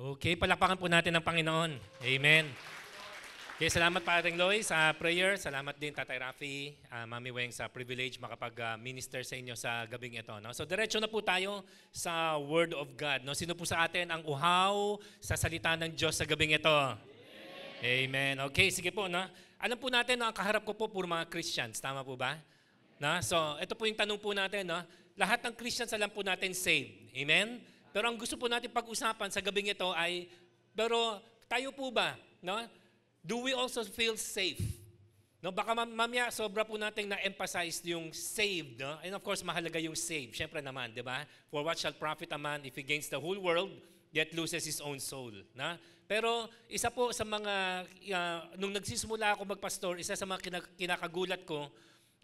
Okay, palakpakan po natin ang Panginoon. Amen. Okay, salamat Paring Loy sa prayer. Salamat din Tatay Rafi, uh, Mami Weng sa privilege makapag-minister ah, sa inyo sa gabing ito. No? So diretso na po tayo sa Word of God. No? Sino po sa atin ang uhaw sa salita ng Diyos sa gabing ito? Amen. Okay, sige po. No? Alam po natin na ang kaharap ko po puro mga Christians. Tama po ba? No? So ito po yung tanong po natin. No? Lahat ng Christians alam po natin saved. Amen? Pero ang gusto po natin pag-usapan sa gabing ito ay, pero tayo po ba, no? Do we also feel safe? No, baka mamaya sobra po nating na-emphasize yung saved, no? And of course, mahalaga yung saved. Syempre naman, 'di ba? For what shall profit a man if he gains the whole world yet loses his own soul, na? Pero isa po sa mga uh, nung nagsisimula ako magpastor, isa sa mga kinakagulat ko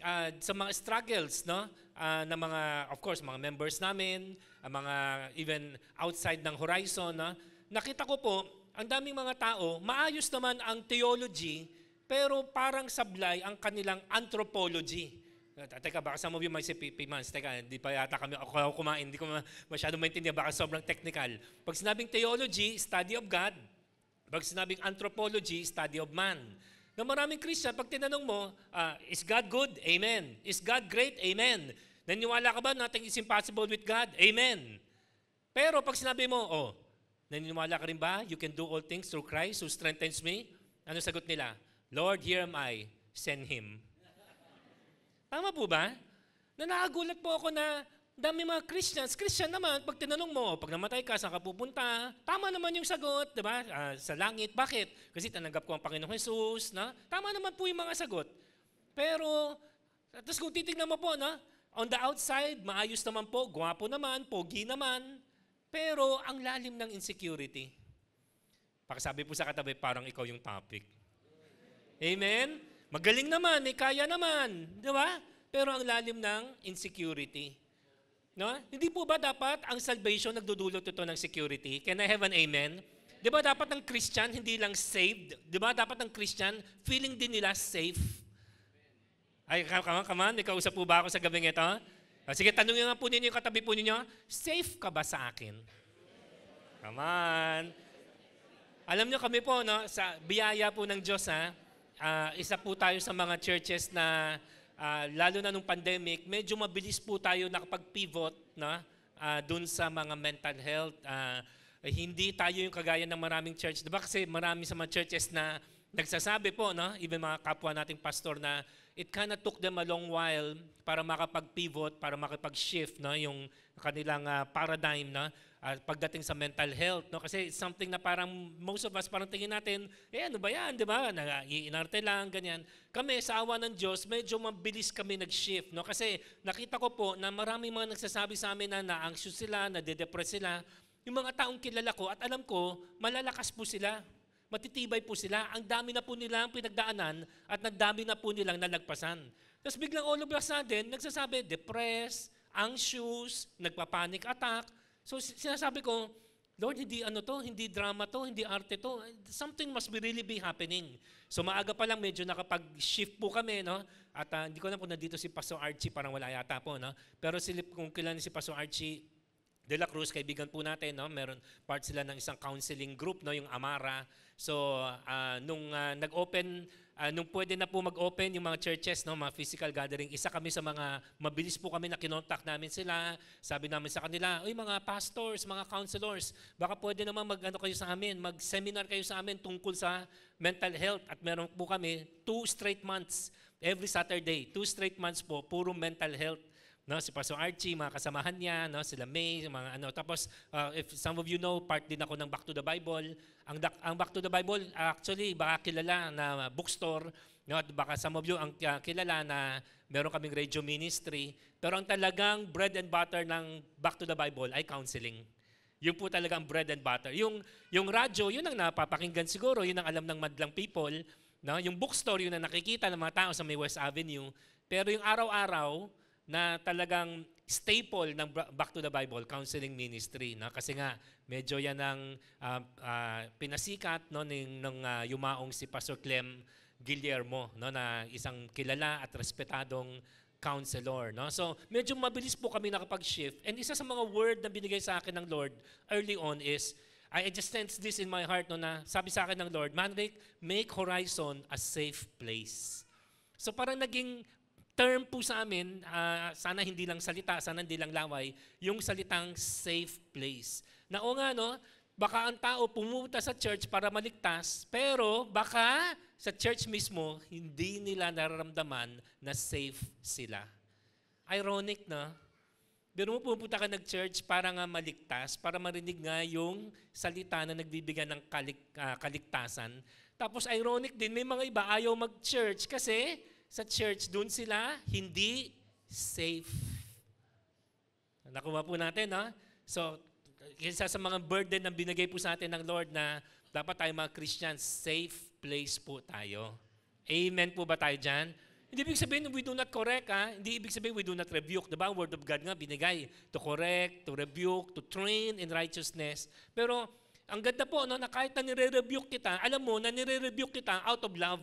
uh, sa mga struggles no uh, ng mga of course mga members namin, ang ah, mga even outside ng horizon na Nakita ko po ang daming mga tao, maayos naman ang theology pero parang sablay ang kanilang anthropology. Teka, baka some of you might say, Pimans, teka, hindi pa yata kami ako kumain, hindi ko masyado maintindihan, baka sobrang technical. Pag sinabing theology, study of God. Pag sinabing anthropology, study of man na maraming Christian, pag tinanong mo, uh, is God good? Amen. Is God great? Amen. Naniniwala ka ba nothing is impossible with God? Amen. Pero pag sinabi mo, oh, naniniwala ka rin ba? You can do all things through Christ who strengthens me? Ano sagot nila? Lord, here am I. Send him. Tama po ba? Na nakagulat po ako na dami mga Christians. Christian naman, pag tinanong mo, pag namatay ka, saan ka pupunta? Tama naman yung sagot, di ba? Uh, sa langit. Bakit? Kasi tananggap ko ang Panginoong Jesus. Na? Tama naman po yung mga sagot. Pero, tapos kung titignan mo po, na, on the outside, maayos naman po, gwapo naman, pogi naman. Pero, ang lalim ng insecurity. Pakasabi po sa katabi, parang ikaw yung topic. Amen? Magaling naman, may eh, kaya naman. Di ba? Pero ang lalim ng insecurity. No? Hindi po ba dapat ang salvation nagdudulot ito ng security? Can I have an amen? Di ba dapat ng Christian hindi lang saved? Di ba dapat ng Christian feeling din nila safe? Ay, come on, come on. Nakausap po ba ako sa gabing ito? Ah, sige, tanongin nga po ninyo yung katabi po ninyo, safe ka ba sa akin? Come on. Alam niyo kami po, no, sa biyaya po ng Diyos, ha, uh, isa po tayo sa mga churches na uh, lalo na nung pandemic, medyo mabilis po tayo nakapag-pivot na uh, dun sa mga mental health. Uh, hindi tayo yung kagaya ng maraming church. Diba kasi marami sa mga churches na nagsasabi po, no? even mga kapwa nating pastor na it kind of took them a long while para makapag-pivot, para makapag-shift no? yung kanilang uh, paradigm. na uh, pagdating sa mental health. No? Kasi it's something na parang most of us parang tingin natin, eh ano ba yan, di ba? Iinarte lang, ganyan. Kami sa awa ng Diyos, medyo mabilis kami nag-shift. No? Kasi nakita ko po na maraming mga nagsasabi sa amin na na-anxious sila, na depress sila. Yung mga taong kilala ko at alam ko, malalakas po sila matitibay po sila. Ang dami na po nilang pinagdaanan at ang dami na po nilang nalagpasan. Tapos biglang all of a sudden, nagsasabi, depressed, anxious, nagpapanik attack, So sinasabi ko, Lord, hindi ano to, hindi drama to, hindi arte to. Something must be really be happening. So maaga pa lang medyo nakapag-shift po kami, no? At uh, hindi ko na po nandito si Pastor Archie, parang wala yata po, no? Pero silip kung kilala si Pastor Archie De La Cruz, kaibigan po natin, no? Meron part sila ng isang counseling group, no? Yung Amara. So uh, nung uh, nag-open uh, nung pwede na po mag-open yung mga churches, no, mga physical gathering, isa kami sa mga, mabilis po kami na kinontak namin sila. Sabi namin sa kanila, uy mga pastors, mga counselors, baka pwede naman mag, ano, kayo sa amin, mag-seminar kayo sa amin tungkol sa mental health. At meron po kami two straight months, every Saturday, two straight months po, puro mental health no? Si Pastor Archie, mga kasamahan niya, no? Sila May, mga ano. Tapos, uh, if some of you know, part din ako ng Back to the Bible. Ang, ang Back to the Bible, actually, baka kilala na bookstore, no? At baka some of you ang uh, kilala na meron kaming radio ministry. Pero ang talagang bread and butter ng Back to the Bible ay counseling. Yun po talaga ang bread and butter. Yung, yung radyo, yun ang napapakinggan siguro, yun ang alam ng madlang people. No? Yung bookstore, yun ang nakikita ng mga tao sa may West Avenue. Pero yung araw-araw, na talagang staple ng Back to the Bible Counseling Ministry na kasi nga medyo yan ang uh, uh, pinasikat no ng ng uh, yumaong si Pastor Clem Guillermo no na isang kilala at respetadong counselor no so medyo mabilis po kami nakapag-shift and isa sa mga word na binigay sa akin ng Lord early on is I just sense this in my heart no na sabi sa akin ng Lord Manric make horizon a safe place So parang naging term po sa amin, uh, sana hindi lang salita, sana hindi lang laway, yung salitang safe place. Na o nga, no, baka ang tao pumunta sa church para maligtas, pero baka sa church mismo, hindi nila nararamdaman na safe sila. Ironic, no? Pero mo pupunta ka nag-church para nga maligtas, para marinig nga yung salita na nagbibigay ng kalik, uh, kaligtasan. Tapos ironic din, may mga iba ayaw mag-church kasi sa church, doon sila hindi safe. Nakuha po natin, ha? So, isa sa mga burden na binigay po sa atin ng Lord na dapat tayo mga Christians, safe place po tayo. Amen po ba tayo dyan? Hindi ibig sabihin we do not correct, ha? Hindi ibig sabihin we do not rebuke. Diba? Word of God nga binigay to correct, to rebuke, to train in righteousness. Pero ang ganda po, no, na kahit na nire-rebuke kita, alam mo na nire-rebuke kita out of love.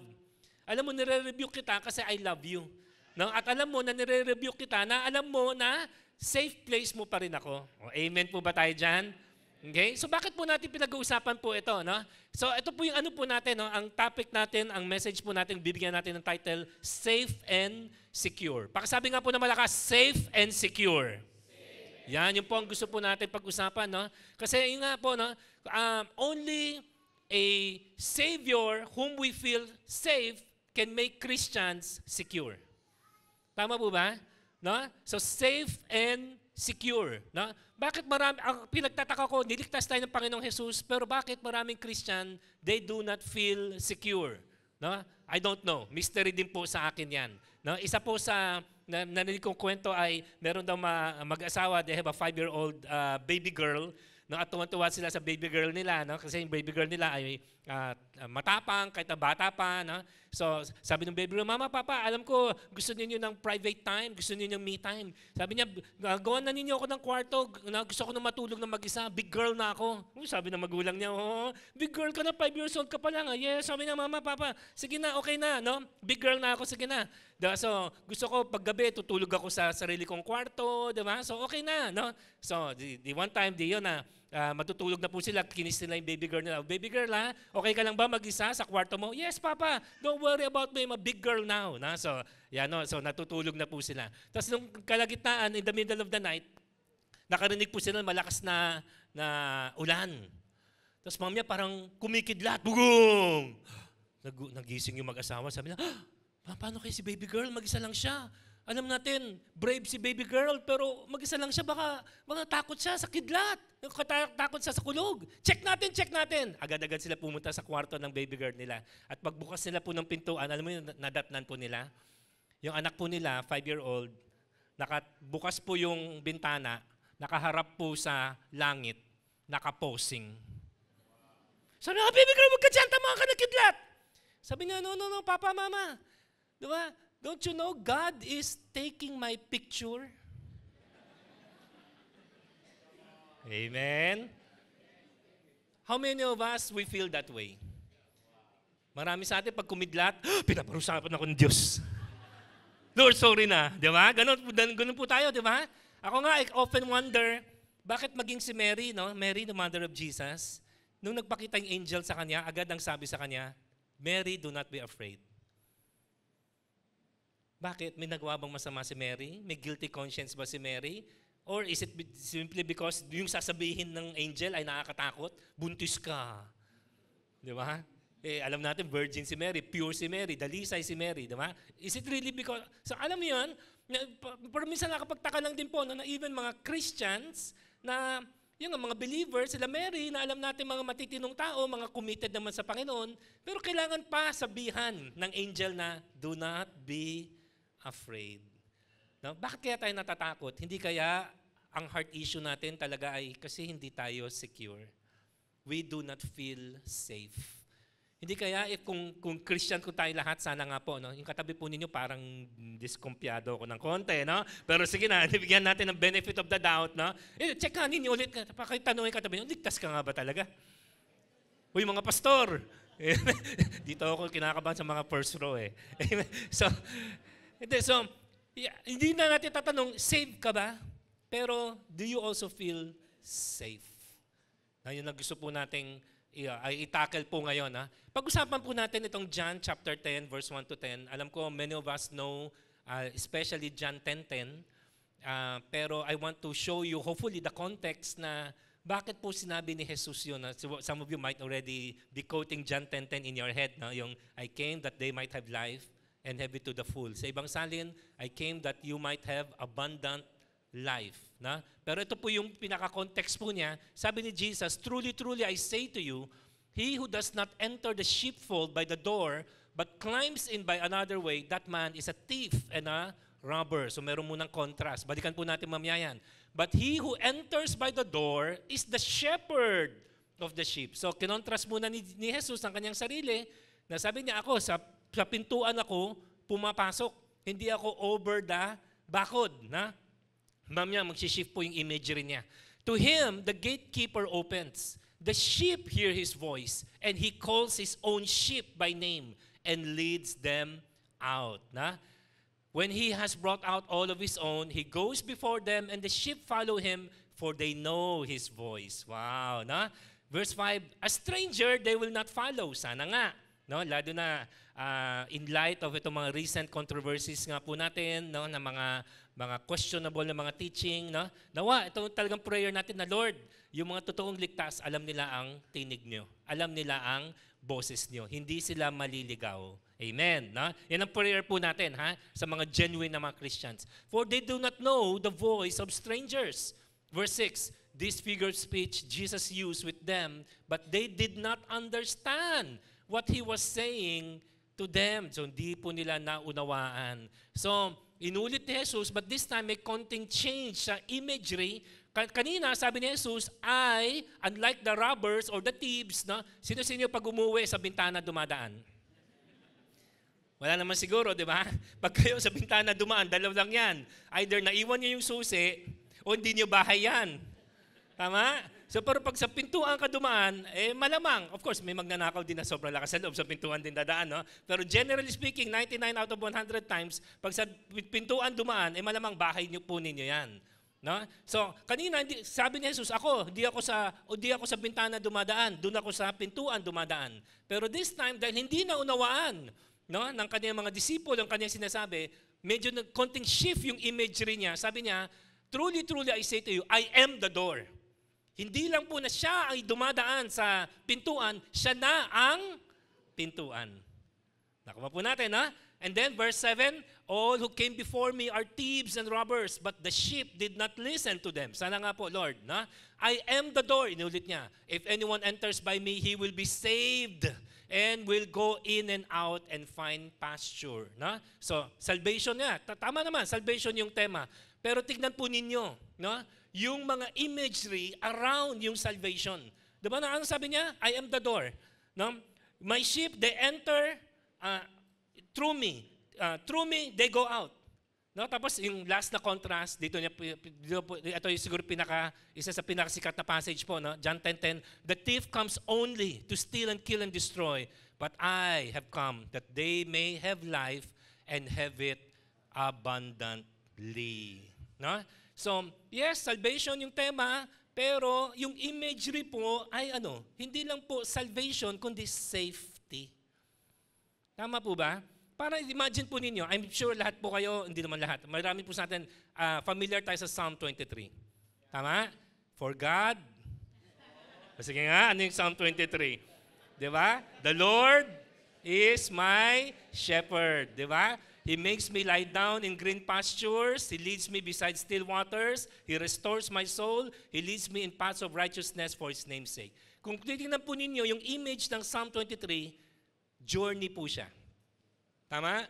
Alam mo, nire-review kita kasi I love you. No? At alam mo na nire-review kita na alam mo na safe place mo pa rin ako. O, amen po ba tayo dyan? Okay? So bakit po natin pinag-uusapan po ito, no? So ito po yung ano po natin, no? Ang topic natin, ang message po natin, bibigyan natin ng title, Safe and Secure. Pakasabi nga po na malakas, Safe and Secure. Safe. Yan, yung po ang gusto po natin pag-usapan, no? Kasi yun nga po, no? Um, only a Savior whom we feel safe can make Christians secure. Tama po ba? No? So safe and secure. No? Bakit marami, ang pinagtataka ko, niligtas tayo ng Panginoong Jesus, pero bakit maraming Christian, they do not feel secure? No? I don't know. Mystery din po sa akin yan. No? Isa po sa na, narinig kong kwento ay meron daw ma, mag-asawa, they have a five-year-old uh, baby girl. No? At tuwan-tuwa sila sa baby girl nila. No? Kasi yung baby girl nila ay uh, matapang, kahit na bata pa. No? So, sabi ng baby, Mama, Papa, alam ko, gusto ninyo ng private time, gusto ninyo ng me time. Sabi niya, gawan na ninyo ako ng kwarto, gusto ko na matulog na mag-isa, big girl na ako. Sabi ng magulang niya, oh, big girl ka na, 5 years old ka pa lang. Ah. Yes, sabi na, Mama, Papa, sige na, okay na, no? Big girl na ako, sige na. Diba? So, gusto ko paggabi, tutulog ako sa sarili kong kwarto, di ba? So, okay na, no? So, the, the one time, di yun na, ah, Uh, matutulog na po sila, kinis nila yung baby girl nila. Baby girl ha, okay ka lang ba mag-isa sa kwarto mo? Yes, papa, don't worry about me, I'm a big girl now. Na? So, yan, no? so natutulog na po sila. Tapos nung kalagitnaan, in the middle of the night, nakarinig po sila ng malakas na, na ulan. Tapos mamaya parang kumikidlat, bugong! Nag, nagising yung mag-asawa, sabi na, ah, paano kaya si baby girl, mag-isa lang siya? Alam natin, brave si baby girl, pero mag-isa lang siya, baka, baka takot siya sa kidlat. Takot siya sa kulog. Check natin, check natin. Agad-agad sila pumunta sa kwarto ng baby girl nila. At pagbukas nila po ng pintuan, alam mo yung nadatnan po nila? Yung anak po nila, five-year-old, nakabukas po yung bintana, nakaharap po sa langit, nakaposing. Sabi niya, baby girl, huwag ka dyan, tama ka ng kidlat. Sabi niya, no, no, no, papa, mama. Diba? Don't you know God is taking my picture? Amen? How many of us, we feel that way? Marami sa atin, pag kumidlat, pinaparusapan ako ng Diyos. Lord, sorry na. Di ba? Ganun, ganun po tayo, di ba? Ako nga, I often wonder, bakit maging si Mary, no? Mary, the mother of Jesus, nung nagpakita yung angel sa kanya, agad ang sabi sa kanya, Mary, do not be afraid. Bakit? May nagawa bang masama si Mary? May guilty conscience ba si Mary? Or is it simply because yung sasabihin ng angel ay nakakatakot? Buntis ka. Di ba? Eh, alam natin, virgin si Mary, pure si Mary, dalisay si Mary, di ba? Is it really because... So, alam mo yun, pero minsan nakapagtaka lang din po no, na even mga Christians na yung mga believers, sila Mary, na alam natin mga matitinong tao, mga committed naman sa Panginoon, pero kailangan pa sabihan ng angel na, do not be afraid. No? bakit kaya tayo natatakot? Hindi kaya ang heart issue natin talaga ay kasi hindi tayo secure. We do not feel safe. Hindi kaya if eh, kung, kung Christian ko tayo lahat, sana nga po, no? yung katabi po ninyo parang diskompyado ko ng konti, no? Pero sige na, bigyan natin ng benefit of the doubt, no? Eh, check nga ninyo ulit, pakitanungin katabi ninyo, ligtas ka nga ba talaga? Uy, mga pastor! Dito ako kinakabahan sa mga first row eh. so, hindi, so, yeah, hindi na natin tatanong, safe ka ba? Pero, do you also feel safe? Na yun ang gusto po nating yeah, ay itakal po ngayon. Ha? Pag-usapan po natin itong John chapter 10, verse 1 to 10. Alam ko, many of us know, uh, especially John 10.10. 10, uh, pero I want to show you, hopefully, the context na bakit po sinabi ni Jesus yun? Some of you might already be quoting John 10.10 10 in your head. No? Yung, I came that they might have life and have it to the full. Sa ibang salin, I came that you might have abundant life. Na? Pero ito po yung pinaka-context po niya. Sabi ni Jesus, Truly, truly, I say to you, he who does not enter the sheepfold by the door, but climbs in by another way, that man is a thief and a robber. So meron munang contrast. Balikan po natin mamaya yan. But he who enters by the door is the shepherd of the sheep. So kinontrast muna ni, ni Jesus ang kanyang sarili na sabi niya ako sa sa pintuan ako pumapasok. Hindi ako over the bakod. Na? Ma'am niya, magsishift po yung imagery niya. To him, the gatekeeper opens. The sheep hear his voice, and he calls his own sheep by name and leads them out. Na? When he has brought out all of his own, he goes before them, and the sheep follow him, for they know his voice. Wow, na? Verse 5, A stranger they will not follow, sana nga. No, lalo na uh, in light of itong mga recent controversies nga po natin, no, na mga mga questionable na mga teaching, no. Nawa, ito talagang prayer natin na Lord, yung mga totoong ligtas, alam nila ang tinig niyo. Alam nila ang boses niyo. Hindi sila maliligaw. Amen. No? Yan ang prayer po natin ha? sa mga genuine na mga Christians. For they do not know the voice of strangers. Verse 6, This figure of speech Jesus used with them, but they did not understand what he was saying to them. So hindi po nila naunawaan. So inulit ni Jesus, but this time may konting change sa imagery. Kanina, sabi ni Jesus, I, unlike the robbers or the thieves, no, sino-sino pag umuwi sa bintana dumadaan? Wala naman siguro, di ba? Pag kayo sa bintana dumaan, dalaw lang yan. Either naiwan niyo yung susi, o hindi niyo bahay yan. Tama? So pero pag sa pintuan ka dumaan, eh malamang, of course, may magnanakaw din na sobrang lakas sa loob sa pintuan din dadaan. No? Pero generally speaking, 99 out of 100 times, pag sa pintuan dumaan, eh malamang bahay niyo po ninyo yan. No? So, kanina sabi ni Jesus, ako, di ako sa o di ako sa bintana dumadaan, doon ako sa pintuan dumadaan. Pero this time dahil hindi na unawaan no, ng kanyang mga disipulo ang kanyang sinasabi, medyo nag konting shift yung imagery niya. Sabi niya, truly truly I say to you, I am the door. Hindi lang po na siya ay dumadaan sa pintuan, siya na ang pintuan. Nakuha po natin, ha? And then verse 7, All who came before me are thieves and robbers, but the sheep did not listen to them. Sana nga po, Lord, na? I am the door, inulit niya. If anyone enters by me, he will be saved and will go in and out and find pasture. Na? So, salvation niya. Tama naman, salvation yung tema. Pero tignan po ninyo, no? yung mga imagery around yung salvation. Diba na ano sabi niya? I am the door. No? My sheep, they enter uh, through me. Uh, through me, they go out. No? Tapos yung last na contrast, dito niya, ito yung siguro pinaka, isa sa pinakasikat na passage po, no? John 10.10, 10, The thief comes only to steal and kill and destroy, but I have come that they may have life and have it abundantly. No? So, yes, salvation yung tema, pero yung imagery po ay ano, hindi lang po salvation, kundi safety. Tama po ba? Para imagine po ninyo, I'm sure lahat po kayo, hindi naman lahat, marami po sa atin, uh, familiar tayo sa Psalm 23. Tama? For God. Sige nga, ano yung Psalm 23? Di ba? The Lord is my shepherd. Di ba? He makes me lie down in green pastures. He leads me beside still waters. He restores my soul. He leads me in paths of righteousness for His name's sake. Kung titignan po ninyo, yung image ng Psalm 23, journey po siya. Tama?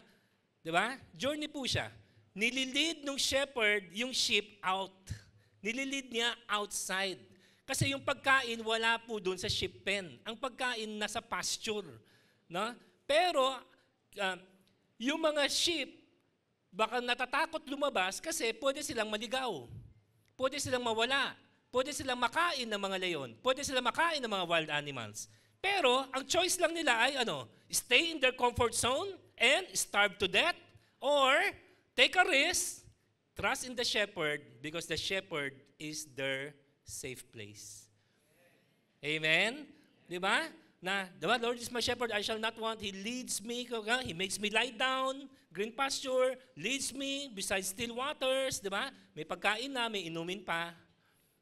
Di ba? Journey po siya. Nililid ng shepherd yung sheep out. Nililid niya outside. Kasi yung pagkain wala po doon sa sheep pen. Ang pagkain nasa pasture. No? Pero uh, yung mga sheep, baka natatakot lumabas kasi pwede silang maligaw. Pwede silang mawala. Pwede silang makain ng mga leon. Pwede silang makain ng mga wild animals. Pero ang choice lang nila ay ano, stay in their comfort zone and starve to death or take a risk, trust in the shepherd because the shepherd is their safe place. Amen? Di ba? na, the Lord is my shepherd, I shall not want. He leads me, He makes me lie down, green pasture, leads me beside still waters, di ba? May pagkain na, may inumin pa.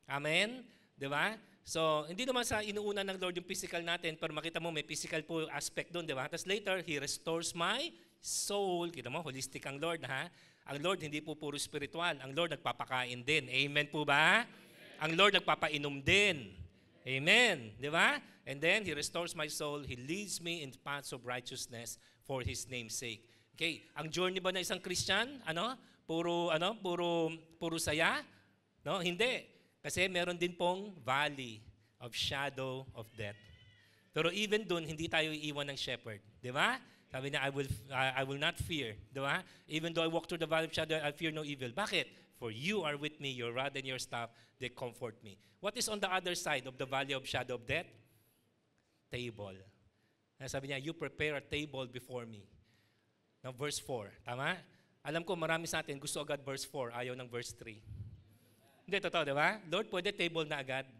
Amen? Di ba? So, hindi naman sa inuuna ng Lord yung physical natin, pero makita mo may physical po aspect doon, di ba? Tapos later, He restores my soul. Kita mo, holistic ang Lord, ha? Ang Lord hindi po puro spiritual. Ang Lord nagpapakain din. Amen po ba? Amen. Ang Lord nagpapainom din. Amen. Di ba? And then, He restores my soul. He leads me in paths of righteousness for His name's sake. Okay, ang journey ba na isang Christian? Ano? Puro, ano? Puro, puro saya? No, hindi. Kasi meron din pong valley of shadow of death. Pero even dun, hindi tayo iiwan ng shepherd. Di ba? Sabi niya, I will, uh, I will not fear. Di ba? Even though I walk through the valley of shadow, I fear no evil. Bakit? For you are with me, your rod and your staff, they comfort me. What is on the other side of the valley of shadow of death? Table. Na sabi niya, you prepare a table before me. Now, verse 4. Tama? Alam ko, marami sa atin gusto agad verse 4, ayaw ng verse 3. Hindi, totoo, di ba? Lord, pwede table na agad.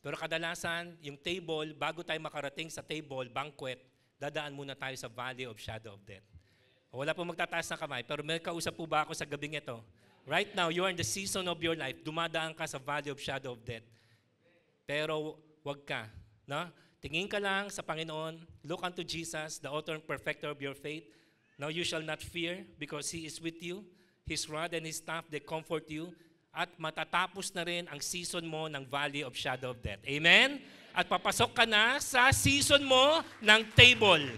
Pero kadalasan, yung table, bago tayo makarating sa table, banquet, dadaan muna tayo sa valley of shadow of death. Wala pong magtataas ng kamay, pero may kausap po ba ako sa gabing ito? Right now, you are in the season of your life. Dumadaan ka sa valley of shadow of death. Pero wag ka. No? Tingin ka lang sa Panginoon. Look unto Jesus, the author and perfecter of your faith. Now you shall not fear because He is with you. His rod and His staff, they comfort you. At matatapos na rin ang season mo ng valley of shadow of death. Amen? At papasok ka na sa season mo ng table.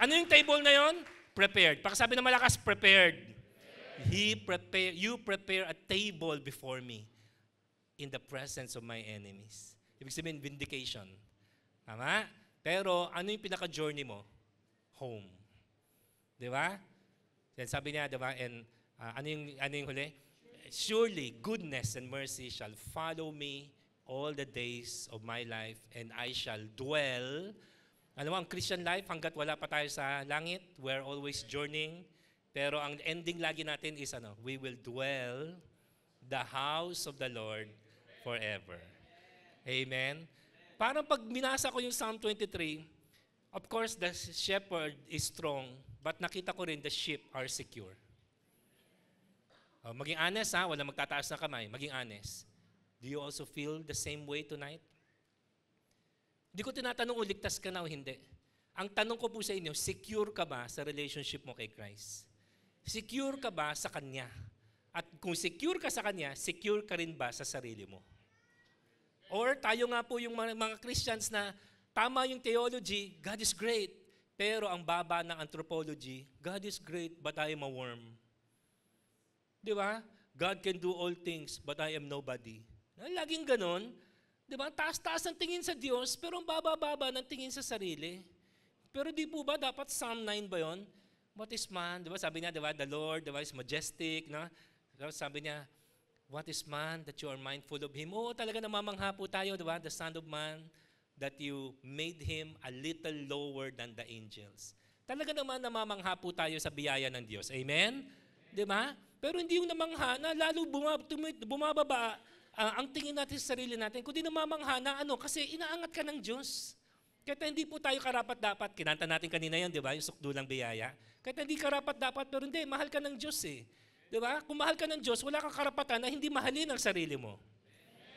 Ano yung table na yon? Prepared. Pakasabi na malakas, prepared. He prepare, you prepare a table before me in the presence of my enemies. Ibig sabihin, vindication. Tama? Pero ano yung pinaka-journey mo? Home. Di ba? Then sabi niya, di ba? And uh, ano, yung, ano yung huli? Surely goodness and mercy shall follow me all the days of my life and I shall dwell. Alam mo, ang Christian life, hanggat wala pa tayo sa langit, we're always journeying pero ang ending lagi natin is ano, we will dwell the house of the Lord forever. Amen? Parang pag binasa ko yung Psalm 23, of course, the shepherd is strong, but nakita ko rin the sheep are secure. Uh, maging honest ha, wala magtataas na kamay, maging honest. Do you also feel the same way tonight? Hindi ko tinatanong uligtas oh, ka na o hindi. Ang tanong ko po sa inyo, secure ka ba sa relationship mo kay Christ? secure ka ba sa Kanya? At kung secure ka sa Kanya, secure ka rin ba sa sarili mo? Or tayo nga po yung mga, Christians na tama yung theology, God is great. Pero ang baba ng anthropology, God is great but I am a worm. Di ba? God can do all things but I am nobody. Laging ganon. Di ba? Taas-taas ang tingin sa Diyos pero ang baba-baba ng tingin sa sarili. Pero di po ba dapat Psalm 9 ba yon? what is man? Di ba sabi niya, di ba, the Lord, di ba, is majestic, no? Tapos sabi niya, what is man that you are mindful of him? Oo, talaga namamangha po tayo, di ba? The son of man, that you made him a little lower than the angels. Talaga naman namamangha po tayo sa biyaya ng Diyos. Amen? Amen. Di ba? Pero hindi yung namangha na lalo bumab- bumababa uh, ang tingin natin sa sarili natin. Kundi namamangha na ano, kasi inaangat ka ng Diyos. Kaya hindi po tayo karapat-dapat. Kinanta natin kanina yan, di ba? Yung sukdulang biyaya. Kahit hindi ka rapat dapat, pero hindi, mahal ka ng Diyos eh. Di ba? Kung mahal ka ng Diyos, wala kang karapatan na hindi mahalin ang sarili mo.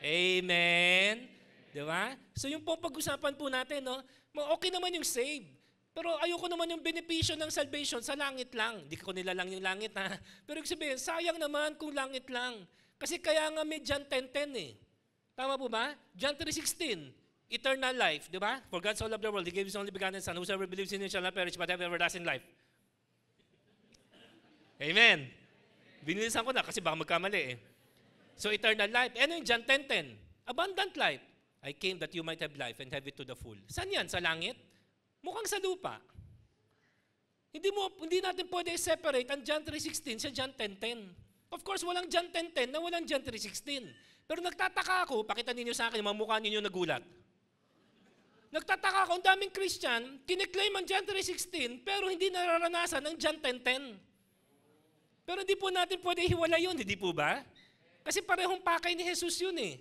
Amen? Amen. Di ba? So yung pong pag-usapan po natin, no? okay naman yung save. Pero ayoko naman yung benepisyo ng salvation sa langit lang. Hindi ko nilalang yung langit ha. Pero yung sabihin, sayang naman kung langit lang. Kasi kaya nga may John 10.10 eh. Tama po ba? John 3.16 eternal life, di ba? For God so loved the world, He gave His only begotten Son, whosoever believes in Him shall not perish but have everlasting life. Amen. Binilisan ko na kasi baka magkamali eh. So eternal life. Ano yung John 10.10? Abundant life. I came that you might have life and have it to the full. Saan yan? Sa langit? Mukhang sa lupa. Hindi mo hindi natin pwede separate ang John 3:16 sa John 10:10. Of course, walang John 10:10 na walang John 3:16. Pero nagtataka ako, pakita ninyo sa akin, mamukha ninyo nagulat. Nagtataka ako, ang daming Christian, kiniklaim ang John 3.16, pero hindi nararanasan ang John 10.10. Pero hindi po natin pwede hiwala yun, hindi po ba? Kasi parehong pakay ni Jesus yun eh.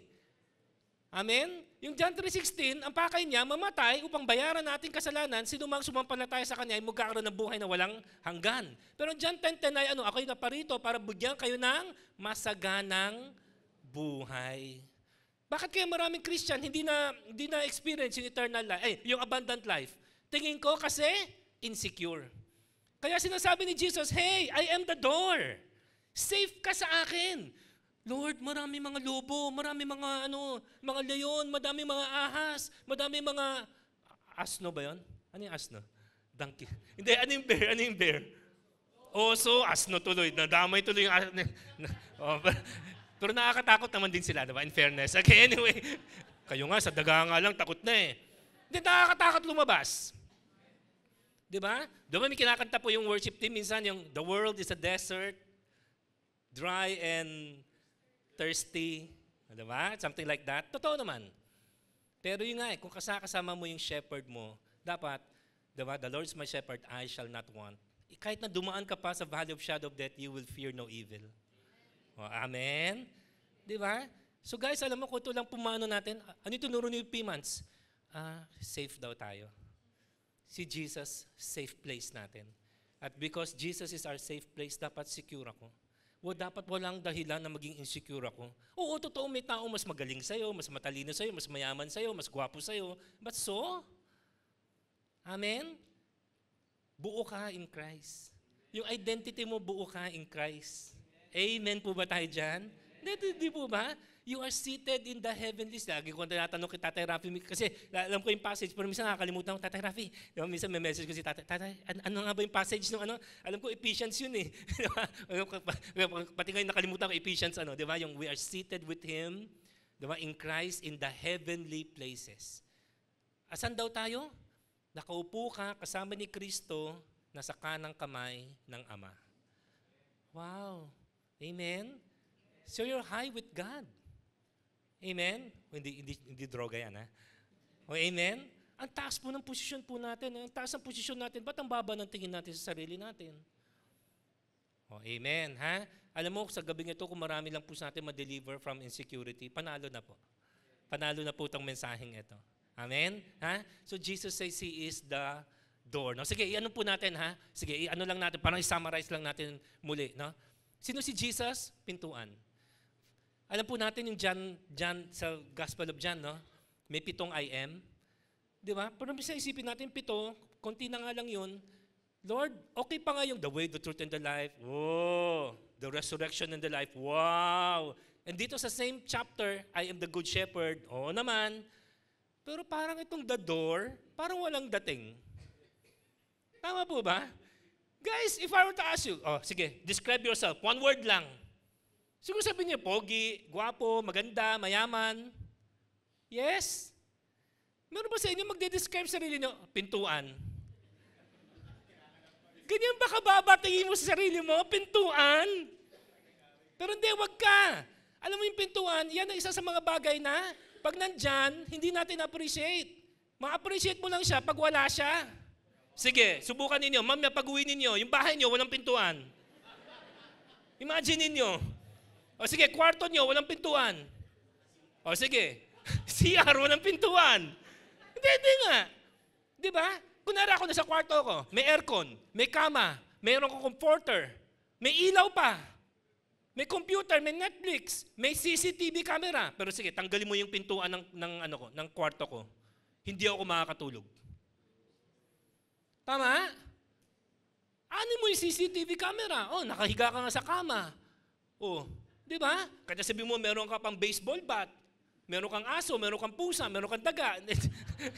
Amen? Yung John 3.16, ang pakay niya, mamatay upang bayaran natin kasalanan, sino mang sumampalataya sa kanya ay magkakaroon ng buhay na walang hanggan. Pero John 10.10 ay ano, ako'y naparito para bigyan kayo ng masaganang buhay. Bakit kaya maraming Christian hindi na hindi na experience yung eternal life, eh, yung abundant life? Tingin ko kasi insecure. Kaya sinasabi ni Jesus, Hey, I am the door. Safe ka sa akin. Lord, marami mga lobo, marami mga ano, mga leon, madami mga ahas, madami mga asno ba 'yon? Ano yung asno? Donkey. Hindi, ano yung bear? Ano yung bear? Oso, asno tuloy. Nadamay tuloy yung asno. oh, pero nakakatakot naman din sila, diba? In fairness. Okay, anyway. Kayo nga, sa daga nga lang, takot na eh. Hindi, nakakatakot lumabas. Di ba? Diba may kinakanta po yung worship team minsan yung the world is a desert, dry and thirsty. Di ba? Something like that. Totoo naman. Pero yun nga eh, kung kasama mo yung shepherd mo, dapat, di ba, the Lord is my shepherd, I shall not want. Eh, kahit na dumaan ka pa sa valley of shadow of death, you will fear no evil. Oh, amen? Di ba? So guys, alam mo, kung ito lang pumano natin, ano yung tunuro ni Pimans? Ah, safe daw tayo si Jesus safe place natin. At because Jesus is our safe place, dapat secure ako. O dapat walang dahilan na maging insecure ako. Oo, totoo, may tao mas magaling sa'yo, mas matalino sa'yo, mas mayaman sa'yo, mas gwapo sa'yo. But so, Amen? Buo ka in Christ. Yung identity mo, buo ka in Christ. Amen po ba tayo dyan? Hindi, di po ba? You are seated in the heavenly. Lagi ko tinatanong kay Tatay Rafi, kasi alam ko yung passage, pero minsan nakakalimutan ko, Tatay Rafi, di minsan may message ko si Tatay, Tatay, an- ano nga ba yung passage nung ano? Alam ko, Ephesians yun eh. Pati ngayon nakalimutan ko, Ephesians ano, di ba, yung we are seated with Him, di ba, in Christ, in the heavenly places. Asan daw tayo? Nakaupo ka kasama ni Kristo nasa kanang kamay ng Ama. Wow. Amen? So you're high with God. Amen? Hindi, hindi, hindi droga yan, ha? O, amen? Ang taas po ng posisyon po natin. Eh. Ang taas ng posisyon natin. Ba't ang baba ng tingin natin sa sarili natin? O, amen, ha? Alam mo, sa gabing ito, kung marami lang po sa atin ma-deliver from insecurity, panalo na po. Panalo na po itong mensaheng ito. Amen? Ha? So Jesus says He is the door. No? Sige, ano po natin ha? Sige, ano lang natin, parang i-summarize lang natin muli. No? Sino si Jesus? Pintuan. Alam po natin yung John, John sa Gospel of John, no? May pitong I am. Di ba? Pero minsan isipin natin, pito, konti na nga lang yun. Lord, okay pa nga yung the way, the truth, and the life. Oh, The resurrection and the life. Wow! And dito sa same chapter, I am the good shepherd. Oo naman. Pero parang itong the door, parang walang dating. Tama po ba? Guys, if I were to ask you, oh, sige, describe yourself. One word lang. Siguro sabi niya, pogi, guwapo, maganda, mayaman. Yes? Meron ba sa inyo magde-describe sarili niyo? Pintuan. Ganyan ba kababatingin mo sa sarili mo? Pintuan. Pero hindi, wag ka. Alam mo yung pintuan, yan ang isa sa mga bagay na pag nandyan, hindi natin appreciate. Ma-appreciate mo lang siya pag wala siya. Sige, subukan ninyo. Ma'am, pag uwi ninyo. Yung bahay niyo, walang pintuan. Imagine ninyo. O sige, kwarto nyo, walang pintuan. O sige, CR, walang pintuan. Hindi, hindi nga. Di ba? Kunwari ako nasa kwarto ko, may aircon, may kama, mayroon ko comforter, may ilaw pa, may computer, may Netflix, may CCTV camera. Pero sige, tanggalin mo yung pintuan ng, ng, ano ko, ng kwarto ko. Hindi ako makakatulog. Tama? Ano mo yung CCTV camera? Oh, nakahiga ka nga sa kama. Oh, Di ba? Kaya sabi mo, meron ka pang baseball bat, meron kang aso, meron kang pusa, meron kang daga.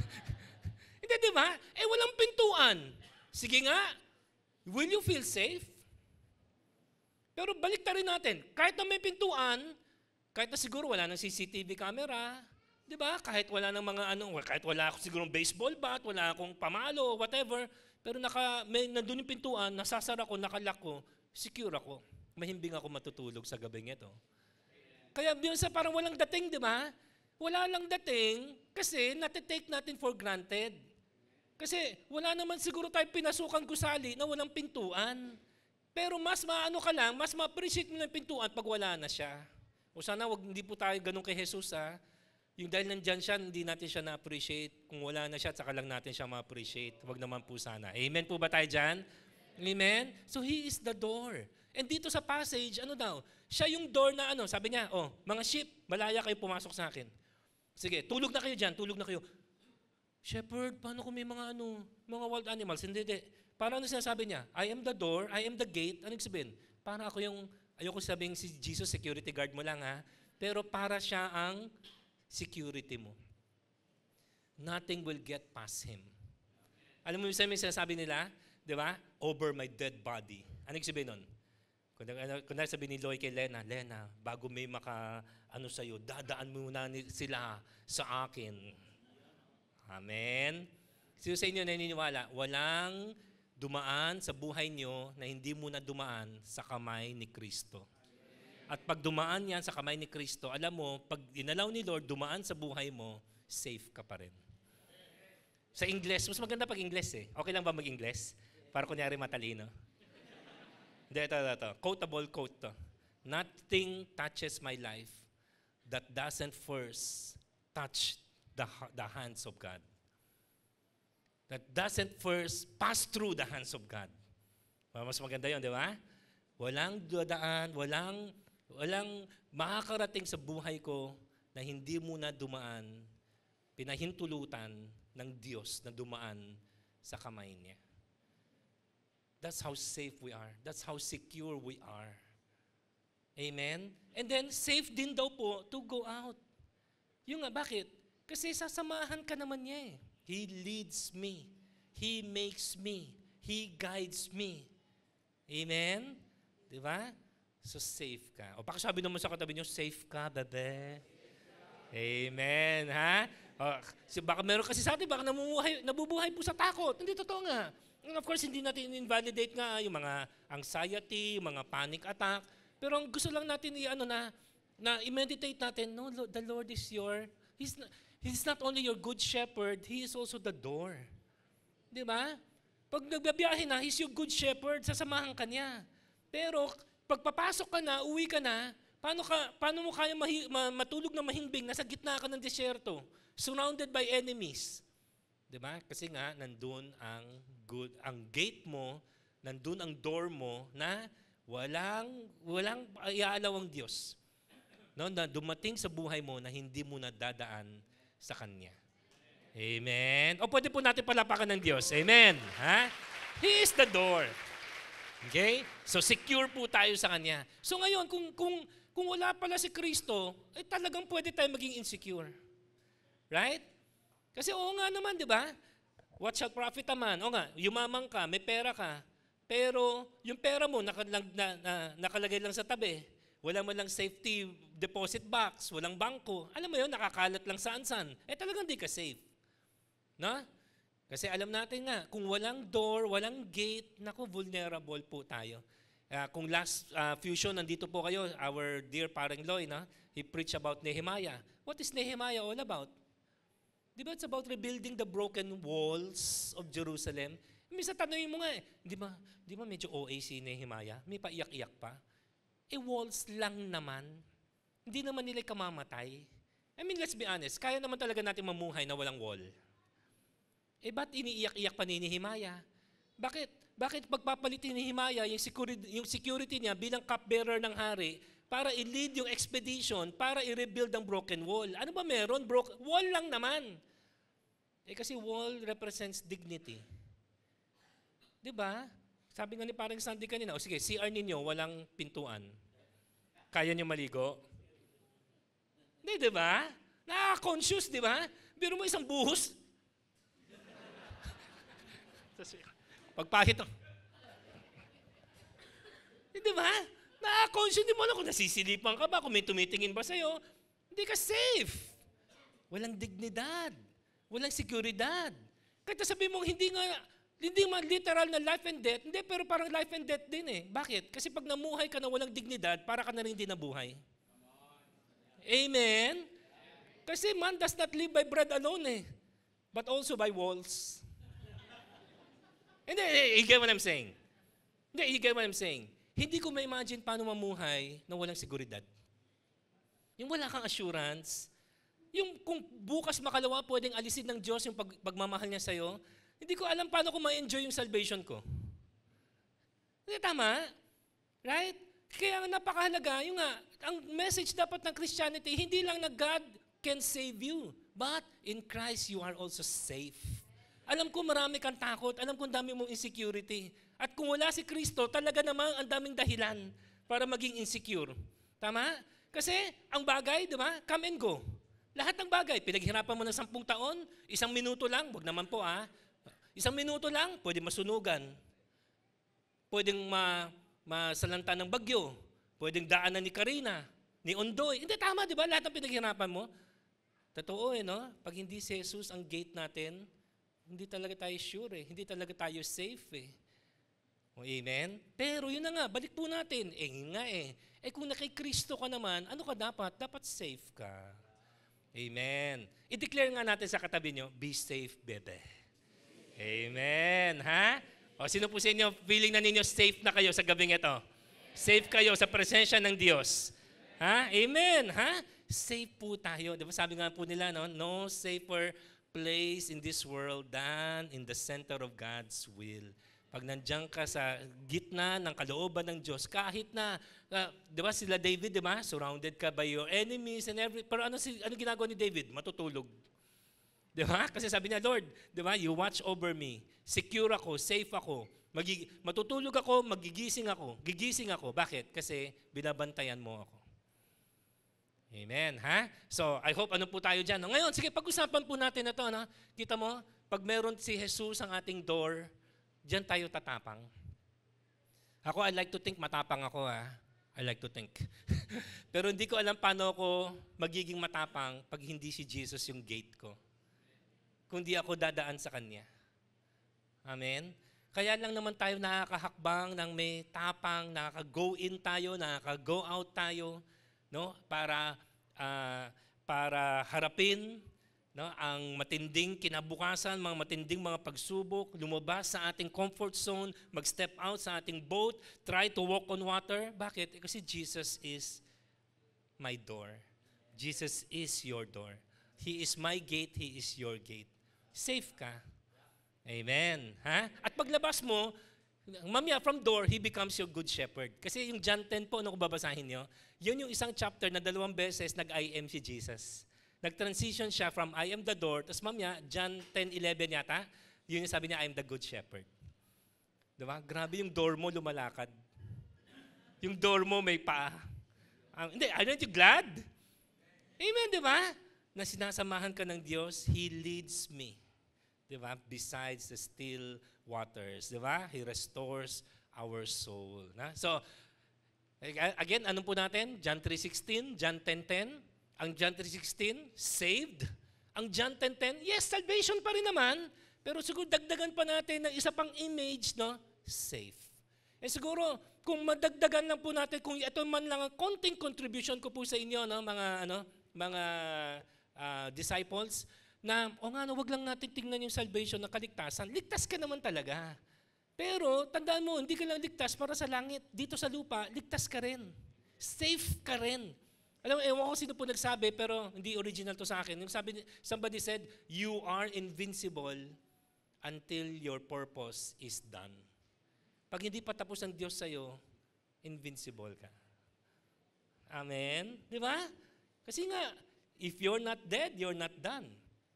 Hindi, di ba? Eh, walang pintuan. Sige nga, will you feel safe? Pero balik rin natin. Kahit na may pintuan, kahit na siguro wala ng CCTV camera, di ba? Kahit wala ng mga ano, kahit wala ako siguro baseball bat, wala akong pamalo, whatever, pero naka, may, nandun yung pintuan, nasasara ko, nakalak ko, secure ako mahimbing ako matutulog sa gabing ito. Kaya yun sa parang walang dating, di ba? Wala lang dating kasi natitake natin for granted. Kasi wala naman siguro tayo pinasukan gusali na walang pintuan. Pero mas maano ka lang, mas ma-appreciate mo ng pintuan pag wala na siya. O sana wag, hindi po tayo ganun kay Jesus ha. Yung dahil nandyan siya, hindi natin siya na-appreciate. Kung wala na siya, saka lang natin siya ma-appreciate. Wag naman po sana. Amen po ba tayo dyan? Amen? So He is the door. And dito sa passage, ano daw? Siya yung door na ano, sabi niya, oh, mga sheep, malaya kayo pumasok sa akin. Sige, tulog na kayo dyan, tulog na kayo. Shepherd, paano kung may mga ano, mga wild animals? Hindi, hindi. Para ano sinasabi niya? I am the door, I am the gate. Ano sabihin? Para ako yung, ayoko sabing si Jesus security guard mo lang ha, pero para siya ang security mo. Nothing will get past Him. Alam mo yung sinasabi nila? Di ba? Over my dead body. Ano sabihin nun? Kung, ano, kung sabi ni Loy kay Lena, Lena, bago may maka, ano sa'yo, dadaan muna sila sa akin. Amen? Sino sa inyo naniniwala? Walang dumaan sa buhay nyo na hindi mo na dumaan sa kamay ni Kristo. At pag dumaan yan sa kamay ni Kristo, alam mo, pag inalaw ni Lord, dumaan sa buhay mo, safe ka pa rin. Sa Ingles, mas maganda pag Ingles eh. Okay lang ba mag-Ingles? Para kunyari matalino. Hindi, ito, ito, ito. Quotable quote to. Nothing touches my life that doesn't first touch the, the hands of God. That doesn't first pass through the hands of God. Mas maganda yun, di ba? Walang dadaan, walang, walang makakarating sa buhay ko na hindi muna dumaan, pinahintulutan ng Diyos na dumaan sa kamay niya. That's how safe we are. That's how secure we are. Amen? And then, safe din daw po to go out. Yung nga, bakit? Kasi sasamahan ka naman niya eh. He leads me. He makes me. He guides me. Amen? Di ba? So safe ka. O baka sabi naman sa katabi niyo, safe ka, bebe. Amen, ha? O, baka meron kasi sa atin, baka namumuhay, nabubuhay po sa takot. Hindi, totoo nga. And mm, of course, hindi natin invalidate nga yung mga anxiety, mga panic attack. Pero ang gusto lang natin i-ano na, na i-meditate natin, no, the Lord is your, He's He's not only your good shepherd, He is also the door. Di ba? Pag nagbabiyahe na, He's your good shepherd, sasamahan ka niya. Pero pag papasok ka na, uwi ka na, paano, ka, paano mo kaya mahi, ma, matulog na mahimbing? Nasa gitna ka ng disyerto, surrounded by enemies. 'Di ba? Kasi nga nandoon ang good ang gate mo, nandoon ang door mo na walang walang iaalaw ang Diyos. No, na dumating sa buhay mo na hindi mo nadadaan sa kanya. Amen. O pwede po natin palapakan ng Diyos. Amen. Ha? He is the door. Okay? So secure po tayo sa kanya. So ngayon kung kung kung wala pala si Kristo, eh talagang pwede tayo maging insecure. Right? Kasi oo nga naman, di ba? What shall profit a man? O nga, yumamang ka, may pera ka, pero yung pera mo nakalag, na, na, nakalagay lang sa tabi. Wala mo lang safety deposit box, walang bangko. Alam mo yun, nakakalat lang saan-saan. Eh talagang di ka safe. Na? Kasi alam natin nga, kung walang door, walang gate, naku, vulnerable po tayo. Uh, kung last uh, fusion, nandito po kayo, our dear parang Loy, na? he preached about Nehemiah. What is Nehemiah all about? Di ba it's about rebuilding the broken walls of Jerusalem? Minsan tanongin mo nga eh, di ba, di ba medyo OA si Himaya? May paiyak-iyak pa. E walls lang naman. Hindi naman nila kamamatay. I mean, let's be honest, kaya naman talaga natin mamuhay na walang wall. Eh, ba't iniiyak-iyak pa ni Himaya? Bakit? Bakit pagpapalitin ni Himaya yung security, yung security niya bilang cupbearer ng hari, para i-lead yung expedition, para i-rebuild ang broken wall. Ano ba meron? Broken wall lang naman. Eh kasi wall represents dignity. Di ba? Sabi nga ni parang Sandy kanina, o sige, CR ninyo, walang pintuan. Kaya niyo maligo? Hindi, di ba? Nakaka-conscious, di ba? Biro mo isang buhos. Pagpahit, di ba? Na-conscious mo na kung nasisilipan ka ba, kung may tumitingin ba sa'yo, hindi ka safe. Walang dignidad. Walang seguridad. Kahit sabi mong hindi nga, hindi man literal na life and death, hindi, pero parang life and death din eh. Bakit? Kasi pag namuhay ka na walang dignidad, para ka na rin hindi nabuhay. Amen? Kasi man does not live by bread alone eh, but also by walls. Hindi, eh, eh, you get what I'm saying? Hindi, you get what I'm saying? Hindi ko ma-imagine paano mamuhay na walang seguridad. Yung wala kang assurance, yung kung bukas makalawa pwedeng alisin ng Diyos yung pag, pagmamahal niya sa'yo, hindi ko alam paano ko ma-enjoy yung salvation ko. Hindi tama? Right? Kaya napakahalaga, yung nga, ang message dapat ng Christianity, hindi lang na God can save you, but in Christ you are also safe. Alam ko marami kang takot, alam ko dami mong insecurity, at kung wala si Kristo, talaga namang ang daming dahilan para maging insecure. Tama? Kasi ang bagay, di ba? Come and go. Lahat ng bagay, pinaghirapan mo ng sampung taon, isang minuto lang, wag naman po ah. Isang minuto lang, pwede masunugan. Pwedeng ma masalanta ng bagyo. Pwedeng daanan ni Karina, ni Ondoy. Hindi, tama, di ba? Lahat ng pinaghirapan mo. Totoo eh, no? Pag hindi si Jesus ang gate natin, hindi talaga tayo sure eh. Hindi talaga tayo safe eh. O oh, amen? Pero yun na nga, balik po natin. Eh nga eh. Eh kung na Kristo ka naman, ano ka dapat? Dapat safe ka. Amen. I-declare nga natin sa katabi nyo, be safe, bebe. Amen. Ha? O sino po sa inyo, feeling na ninyo safe na kayo sa gabing ito? Safe kayo sa presensya ng Diyos. Ha? Amen. Ha? Safe po tayo. Di ba sabi nga po nila, no? No safer place in this world than in the center of God's will. Pag nandiyan ka sa gitna ng kalooban ng Diyos, kahit na, uh, di ba sila David, di ba? Surrounded ka by your enemies and every... Pero ano, si, ano ginagawa ni David? Matutulog. Di ba? Kasi sabi niya, Lord, di ba? You watch over me. Secure ako, safe ako. Magig- matutulog ako, magigising ako. Gigising ako. Bakit? Kasi binabantayan mo ako. Amen, ha? So, I hope ano po tayo dyan. Ngayon, sige, pag-usapan po natin na to, no? Kita mo, pag meron si Jesus ang ating door, Diyan tayo tatapang. Ako, I like to think matapang ako ah. I like to think. Pero hindi ko alam paano ako magiging matapang pag hindi si Jesus yung gate ko. Kundi ako dadaan sa Kanya. Amen? Kaya lang naman tayo nakakahakbang ng may tapang, nakaka-go in tayo, nakaka-go out tayo, no? Para uh, para harapin no, ang matinding kinabukasan, mga matinding mga pagsubok, lumabas sa ating comfort zone, mag-step out sa ating boat, try to walk on water. Bakit? Eh, kasi Jesus is my door. Jesus is your door. He is my gate, He is your gate. Safe ka. Amen. Ha? At paglabas mo, mamaya from door, He becomes your good shepherd. Kasi yung John 10 po, ano ko babasahin nyo? Yun yung isang chapter na dalawang beses nag-IM si Jesus. Nag-transition siya from I am the door, tapos ma'am John 10.11 yata, yun yung sabi niya, I am the good shepherd. Diba? Grabe yung door mo lumalakad. Yung door mo may paa. Um, hindi, aren't you glad? Amen, di ba? Na sinasamahan ka ng Diyos, He leads me. Di ba? Besides the still waters. Di ba? He restores our soul. Na? So, again, anong po natin? John 3.16, John 10.10, ang John 3.16, saved. Ang John 10.10, yes, salvation pa rin naman, pero siguro dagdagan pa natin ng isa pang image, no? Safe. Eh siguro, kung madagdagan lang po natin, kung ito man lang ang konting contribution ko po sa inyo, no, mga, ano, mga uh, disciples, na, o oh nga, no, wag lang natin tingnan yung salvation na kaligtasan. Ligtas ka naman talaga. Pero, tandaan mo, hindi ka lang ligtas para sa langit. Dito sa lupa, ligtas ka rin. Safe ka rin. Alam mo, ewan ko sino po nagsabi, pero hindi original to sa akin. Yung sabi, somebody said, you are invincible until your purpose is done. Pag hindi pa tapos ang Diyos sa'yo, invincible ka. Amen? Di ba? Kasi nga, if you're not dead, you're not done.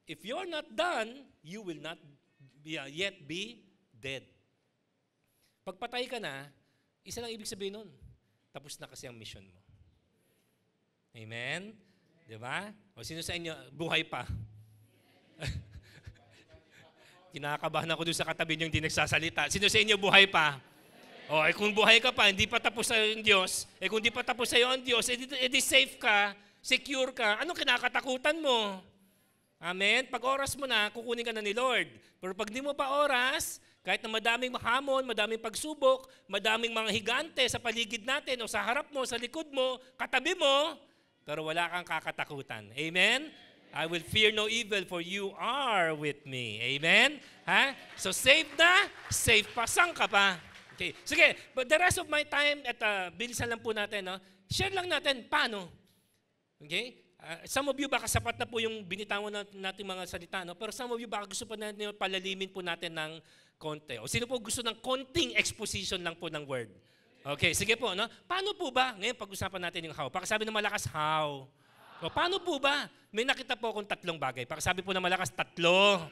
If you're not done, you will not be, uh, yet be dead. Pagpatay ka na, isa lang ibig sabihin nun, tapos na kasi ang mission mo. Amen? Di ba? O sino sa inyo, buhay pa? Kinakabahan ako doon sa katabi niyo hindi nagsasalita. Sino sa inyo buhay pa? O, oh, eh kung buhay ka pa, hindi pa tapos sa ang Diyos. Eh kung hindi pa tapos sa ang Diyos, edi, eh, edi eh, safe ka, secure ka. Anong kinakatakutan mo? Amen? Pag oras mo na, kukunin ka na ni Lord. Pero pag di mo pa oras, kahit na madaming hamon, madaming pagsubok, madaming mga higante sa paligid natin o sa harap mo, sa likod mo, katabi mo, pero wala kang kakatakutan. Amen? I will fear no evil for you are with me. Amen? Ha? So safe na, safe pa. Saan ka pa? Okay. Sige, but the rest of my time, at uh, bilisan lang po natin, no? share lang natin paano. Okay? Uh, some of you baka sapat na po yung binitawan natin, natin mga salita, no? pero some of you baka gusto pa natin palalimin po natin ng konti. O sino po gusto ng konting exposition lang po ng word? Okay, sige po. No? Paano po ba? Ngayon, pag-usapan natin yung how. Pakasabi ng malakas, how. O, paano po ba? May nakita po akong tatlong bagay. Pakasabi po ng malakas, tatlo.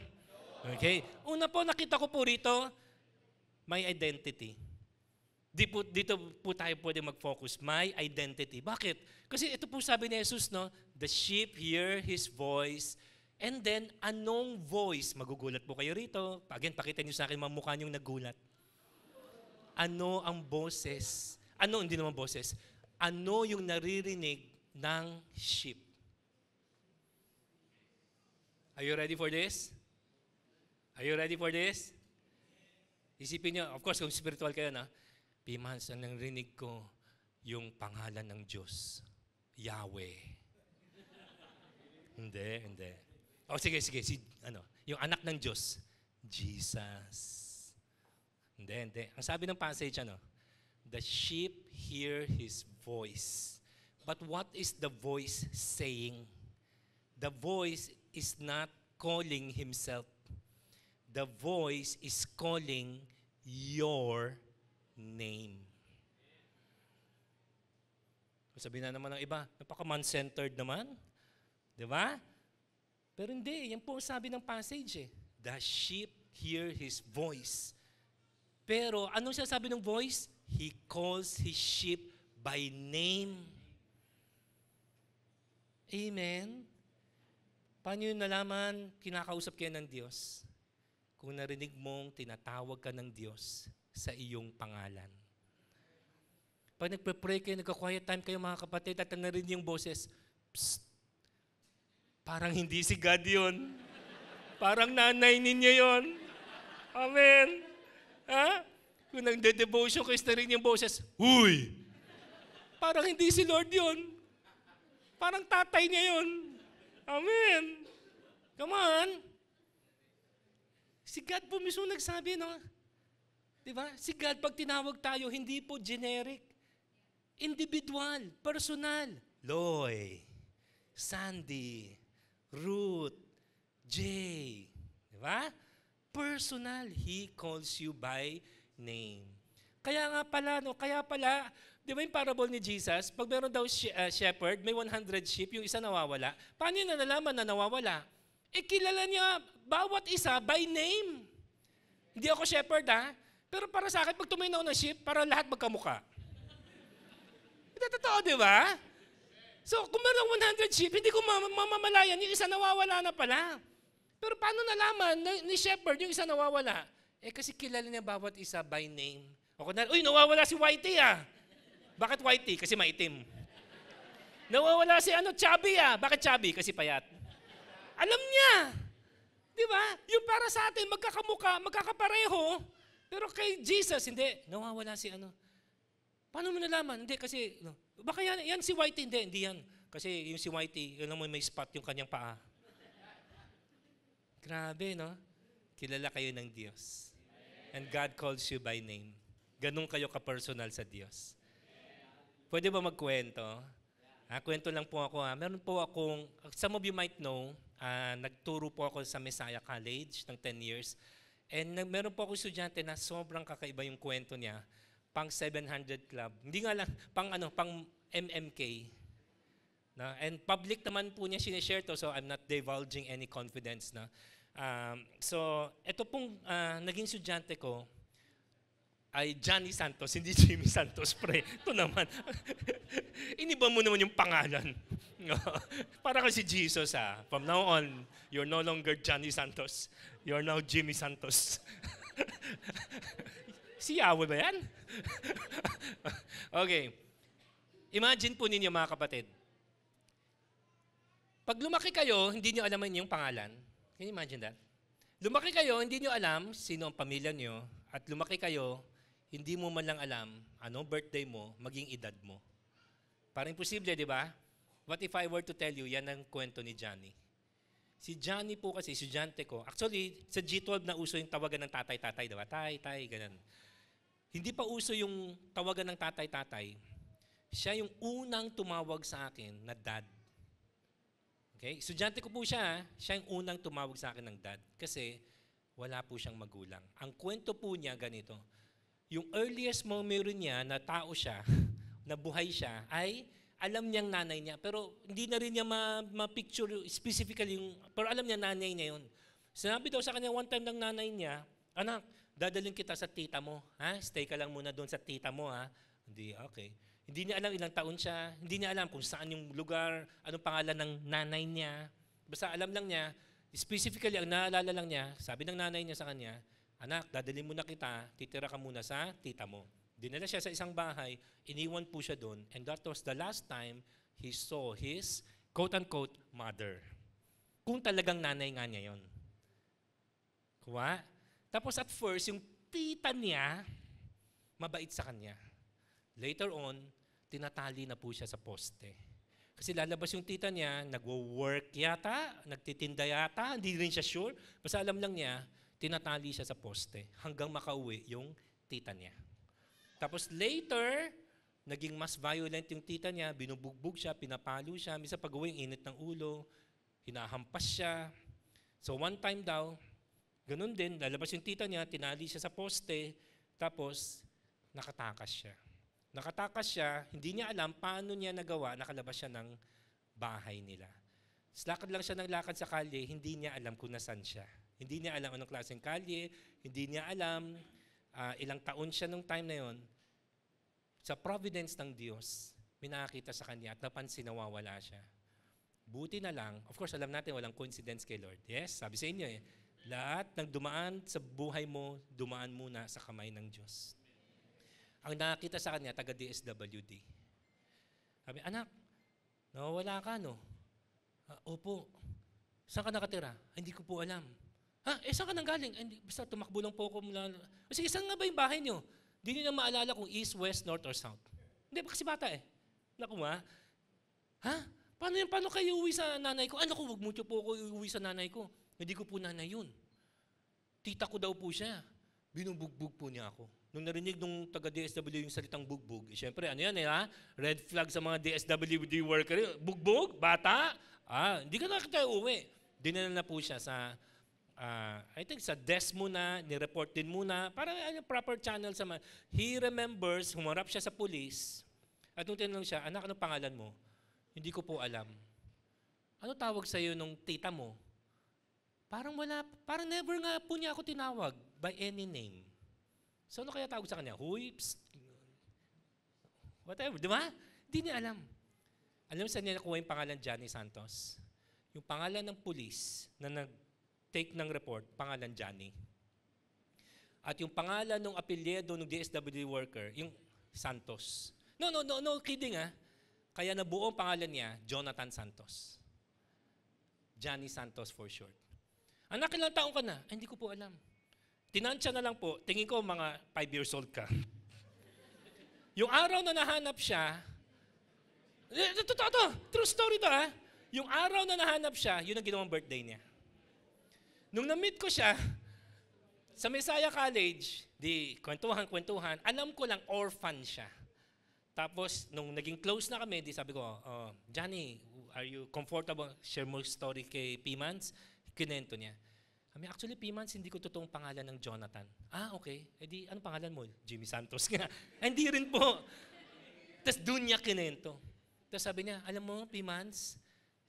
Okay? Una po, nakita ko po rito, my identity. Di po, dito po tayo pwede mag-focus. My identity. Bakit? Kasi ito po sabi ni Jesus, no? The sheep hear His voice. And then, anong voice? Magugulat po kayo rito. Again, pakita niyo sa akin mga mukha niyong nagulat ano ang boses, ano, hindi naman boses, ano yung naririnig ng sheep. Are you ready for this? Are you ready for this? Isipin niyo, of course, kung spiritual kayo na, Pimans, ang narinig ko, yung pangalan ng Diyos, Yahweh. hindi, hindi. O oh, sige, sige, si, ano, yung anak ng Diyos, Jesus. Hindi, hindi. Ang sabi ng passage, ano? The sheep hear his voice. But what is the voice saying? The voice is not calling himself. The voice is calling your name. Sabi na naman ng iba, napaka-man-centered naman. Di ba? Pero hindi, yan po ang sabi ng passage eh. The sheep hear his voice. Pero anong siya sabi ng voice? He calls his sheep by name. Amen? Paano yun nalaman kinakausap kayo ng Diyos? Kung narinig mong tinatawag ka ng Diyos sa iyong pangalan. Pag nagpe-pray kayo, nagka-quiet time kayo mga kapatid at narinig yung boses, Psst, parang hindi si God yun. parang nanay ninyo yun. Amen. Ha? Kung nagde-devotion kayo, na rin yung boses, Huy! Parang hindi si Lord yun. Parang tatay niya yun. Amen. Come on. Si God po mismo nagsabi, no? Di ba? Si God, pag tinawag tayo, hindi po generic. Individual, personal. Loy, Sandy, Ruth, Jay. Di ba? personal. He calls you by name. Kaya nga pala, no? Kaya pala, di ba yung parable ni Jesus, pag meron daw she, uh, shepherd, may 100 sheep, yung isa nawawala. Paano niya nalalaman na nawawala? Eh, kilala niya bawat isa by name. Hindi ako shepherd, ha? Pero para sa akin, pag tuminaw ng sheep, para lahat magkamuka. Eh, Ito totoo, di ba? So, kung meron 100 sheep, hindi ko mamamalayan, yung isa nawawala na pala. Pero paano nalaman ni shepherd yung isa nawawala? Eh kasi kilala niya bawat isa by name. O kunwari, uy, nawawala si Whitey ah. Bakit Whitey? Kasi maitim. nawawala si ano, Chubby ah. Bakit Chubby? Kasi payat. Alam niya. Di ba? Yung para sa atin, magkakamuka, magkakapareho. Pero kay Jesus, hindi. Nawawala si ano. Paano mo nalaman? Hindi, kasi, no. baka yan, yan si Whitey. Hindi, hindi yan. Kasi yung si Whitey, yun lang may spot yung kanyang paa. Grabe, no? Kilala kayo ng Diyos. And God calls you by name. Ganun kayo ka-personal sa Diyos. Pwede ba magkwento? Ha, ah, kwento lang po ako. Ha. Ah. Meron po akong, some of you might know, uh, nagturo po ako sa Messiah College ng 10 years. And meron po ako estudyante na sobrang kakaiba yung kwento niya. Pang 700 Club. Hindi nga lang, pang ano, pang MMK. Na, and public naman po niya sinishare to, so I'm not divulging any confidence na. Um, so, ito pong uh, naging sudyante ko ay Johnny Santos, hindi Jimmy Santos, pre. Ito naman. Iniba mo naman yung pangalan. Para kasi Jesus, ah. From now on, you're no longer Johnny Santos. You're now Jimmy Santos. si Yahweh ba yan? okay. Imagine po ninyo mga kapatid, pag lumaki kayo, hindi niyo alam ang inyong pangalan. Can you imagine that? Lumaki kayo, hindi niyo alam sino ang pamilya niyo. At lumaki kayo, hindi mo man lang alam ano birthday mo, maging edad mo. Parang imposible, di ba? What if I were to tell you, yan ang kwento ni Johnny. Si Johnny po kasi, estudyante ko. Actually, sa G12 na uso yung tawagan ng tatay-tatay, di ba? Tay, tay, ganun. Hindi pa uso yung tawagan ng tatay-tatay. Siya yung unang tumawag sa akin na dad. Okay? Estudyante ko po siya. Siya yung unang tumawag sa akin ng dad kasi wala po siyang magulang. Ang kwento po niya ganito, yung earliest memory niya na tao siya, na buhay siya, ay alam niyang nanay niya. Pero hindi na rin niya ma- ma-picture specifically yung, pero alam niya nanay niya yun. Sinabi daw sa kanya one time ng nanay niya, anak, dadalhin kita sa tita mo. Ha? Stay ka lang muna doon sa tita mo. Ha? Hindi, okay. Hindi niya alam ilang taon siya, hindi niya alam kung saan yung lugar, anong pangalan ng nanay niya. Basta alam lang niya, specifically ang naalala lang niya, sabi ng nanay niya sa kanya, anak, dadalhin mo na kita, titira ka muna sa tita mo. Dinala siya sa isang bahay, iniwan po siya doon, and that was the last time he saw his quote-unquote mother. Kung talagang nanay nga niya yun. Kuha? Diba? Tapos at first, yung tita niya, mabait sa kanya. Later on, tinatali na po siya sa poste. Kasi lalabas yung tita niya, nagwo-work yata, nagtitinda yata, hindi rin siya sure. Basta alam lang niya, tinatali siya sa poste hanggang makauwi yung tita niya. Tapos later, naging mas violent yung tita niya, binubugbog siya, pinapalo siya, misa pag uwi, init ng ulo, hinahampas siya. So one time daw, ganun din, lalabas yung tita niya, tinali siya sa poste, tapos nakatakas siya. Nakatakas siya, hindi niya alam paano niya nagawa, nakalabas siya ng bahay nila. Slakad lang siya ng lakad sa kalye, hindi niya alam kung nasan siya. Hindi niya alam anong klaseng kalye, hindi niya alam uh, ilang taon siya nung time na yon. Sa providence ng Diyos, minakita sa kanya at napansin na wawala siya. Buti na lang, of course alam natin walang coincidence kay Lord. Yes, sabi sa inyo eh, lahat ng dumaan sa buhay mo, dumaan muna sa kamay ng Diyos. Ang nakita sa kanya, taga DSWD. Sabi, anak, nawawala ka, no? Ah, opo. Saan ka nakatira? Ah, hindi ko po alam. Ha? Eh, saan ka nang galing? Hindi, basta tumakbo lang po ako mula. O sige, saan nga ba yung bahay niyo? Hindi niyo na maalala kung east, west, north, or south. Hindi, kasi bata eh. Naku nga. Ha? Paano yan? Paano kayo uwi sa nanay ko? Ano ko, wag mucho po ako uwi sa nanay ko. Hindi ko po nanay yun. Tita ko daw po siya. Binubugbog po niya ako nung narinig nung taga-DSW yung salitang bugbog, eh, siyempre, ano yan eh, ha? Red flag sa mga DSWD worker. Bugbog? Bata? Ah, hindi ka na kita uwi. Dinala na po siya sa, uh, I think sa desk muna, nireport din muna, para ano, proper channel sa mga. He remembers, humarap siya sa police, at nung tinanong siya, anak, ano pangalan mo? Hindi ko po alam. Ano tawag sa iyo nung tita mo? Parang wala, parang never nga po niya ako tinawag by any name. So ano kaya tawag sa kanya? Huy, Whatever, di ba? Hindi niya alam. Alam mo niya nakuha yung pangalan Johnny Santos? Yung pangalan ng pulis na nag-take ng report, pangalan Johnny. At yung pangalan ng apelyedo ng DSWD worker, yung Santos. No, no, no, no kidding ah. Kaya nabuo ang pangalan niya, Jonathan Santos. Johnny Santos for short. Anak, ilang taong ka na? Ay, hindi ko po alam. Tinansya na lang po, tingin ko mga 5 years old ka. yung araw na nahanap siya, eh, eh, totoo to, true story to ha. Ah. Yung araw na nahanap siya, yun ang ginawang birthday niya. Nung na-meet ko siya, sa Messiah College, di kwentuhan, kwentuhan, alam ko lang orphan siya. Tapos, nung naging close na kami, di sabi ko, oh, Johnny, are you comfortable? Share mo story kay Pimans. Kinento niya. Kami, actually, Pimans, hindi ko totoong pangalan ng Jonathan. Ah, okay. E di, ano pangalan mo? Jimmy Santos nga. hindi rin po. Tapos doon niya kinento. Tapos sabi niya, alam mo, Pimans,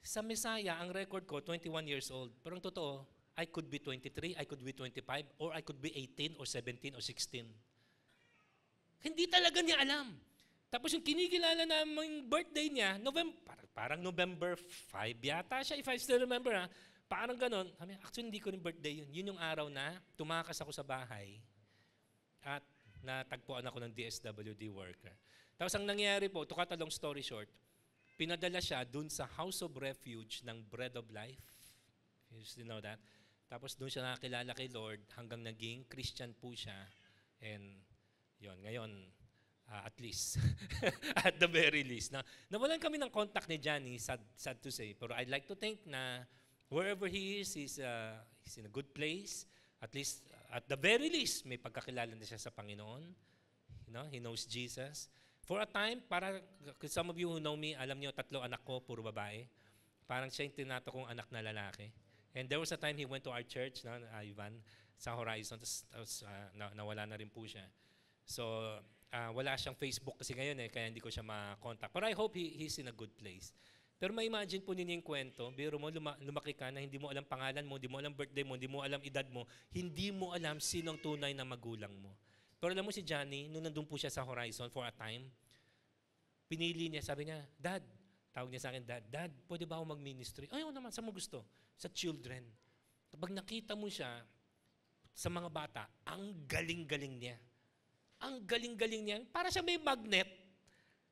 sa Messiah, ang record ko, 21 years old. Pero ang totoo, I could be 23, I could be 25, or I could be 18, or 17, or 16. Hindi talaga niya alam. Tapos yung kinikilala namang birthday niya, November, parang November 5 yata siya, if I still remember ha, Parang ganun, sabi, actually hindi ko rin birthday yun. Yun yung araw na tumakas ako sa bahay at natagpuan ako ng DSWD worker. Tapos ang nangyari po, to cut a long story short, pinadala siya dun sa House of Refuge ng Bread of Life. You still know that? Tapos doon siya nakakilala kay Lord hanggang naging Christian po siya. And yon ngayon, uh, at least, at the very least. Na, nawalan kami ng contact ni Johnny, sad, sad to say. Pero I'd like to think na Wherever he is, he's, uh, he's in a good place. At least, at the very least, may pagkakilala na siya sa Panginoon. You know, he knows Jesus. For a time, para some of you who know me, alam niyo, tatlo anak ko, puro babae. Parang siya yung tinato kong anak na lalaki. And there was a time he went to our church, no, uh, Ivan, sa Horizon, tapos uh, nawala na rin po siya. So, uh, wala siyang Facebook kasi ngayon eh, kaya hindi ko siya ma-contact. But I hope he, he's in a good place. Pero ma-imagine po ninyo yung kwento, biro mo, luma- lumaki ka na hindi mo alam pangalan mo, hindi mo alam birthday mo, hindi mo alam edad mo, hindi mo alam sino ang tunay na magulang mo. Pero alam mo si Johnny, nung nandun po siya sa Horizon for a time, pinili niya, sabi niya, Dad, tawag niya sa akin, Dad, Dad, pwede ba ako mag-ministry? Ayaw naman, sa mo gusto? Sa children. Kapag nakita mo siya, sa mga bata, ang galing-galing niya. Ang galing-galing niya. Para siya may magnet.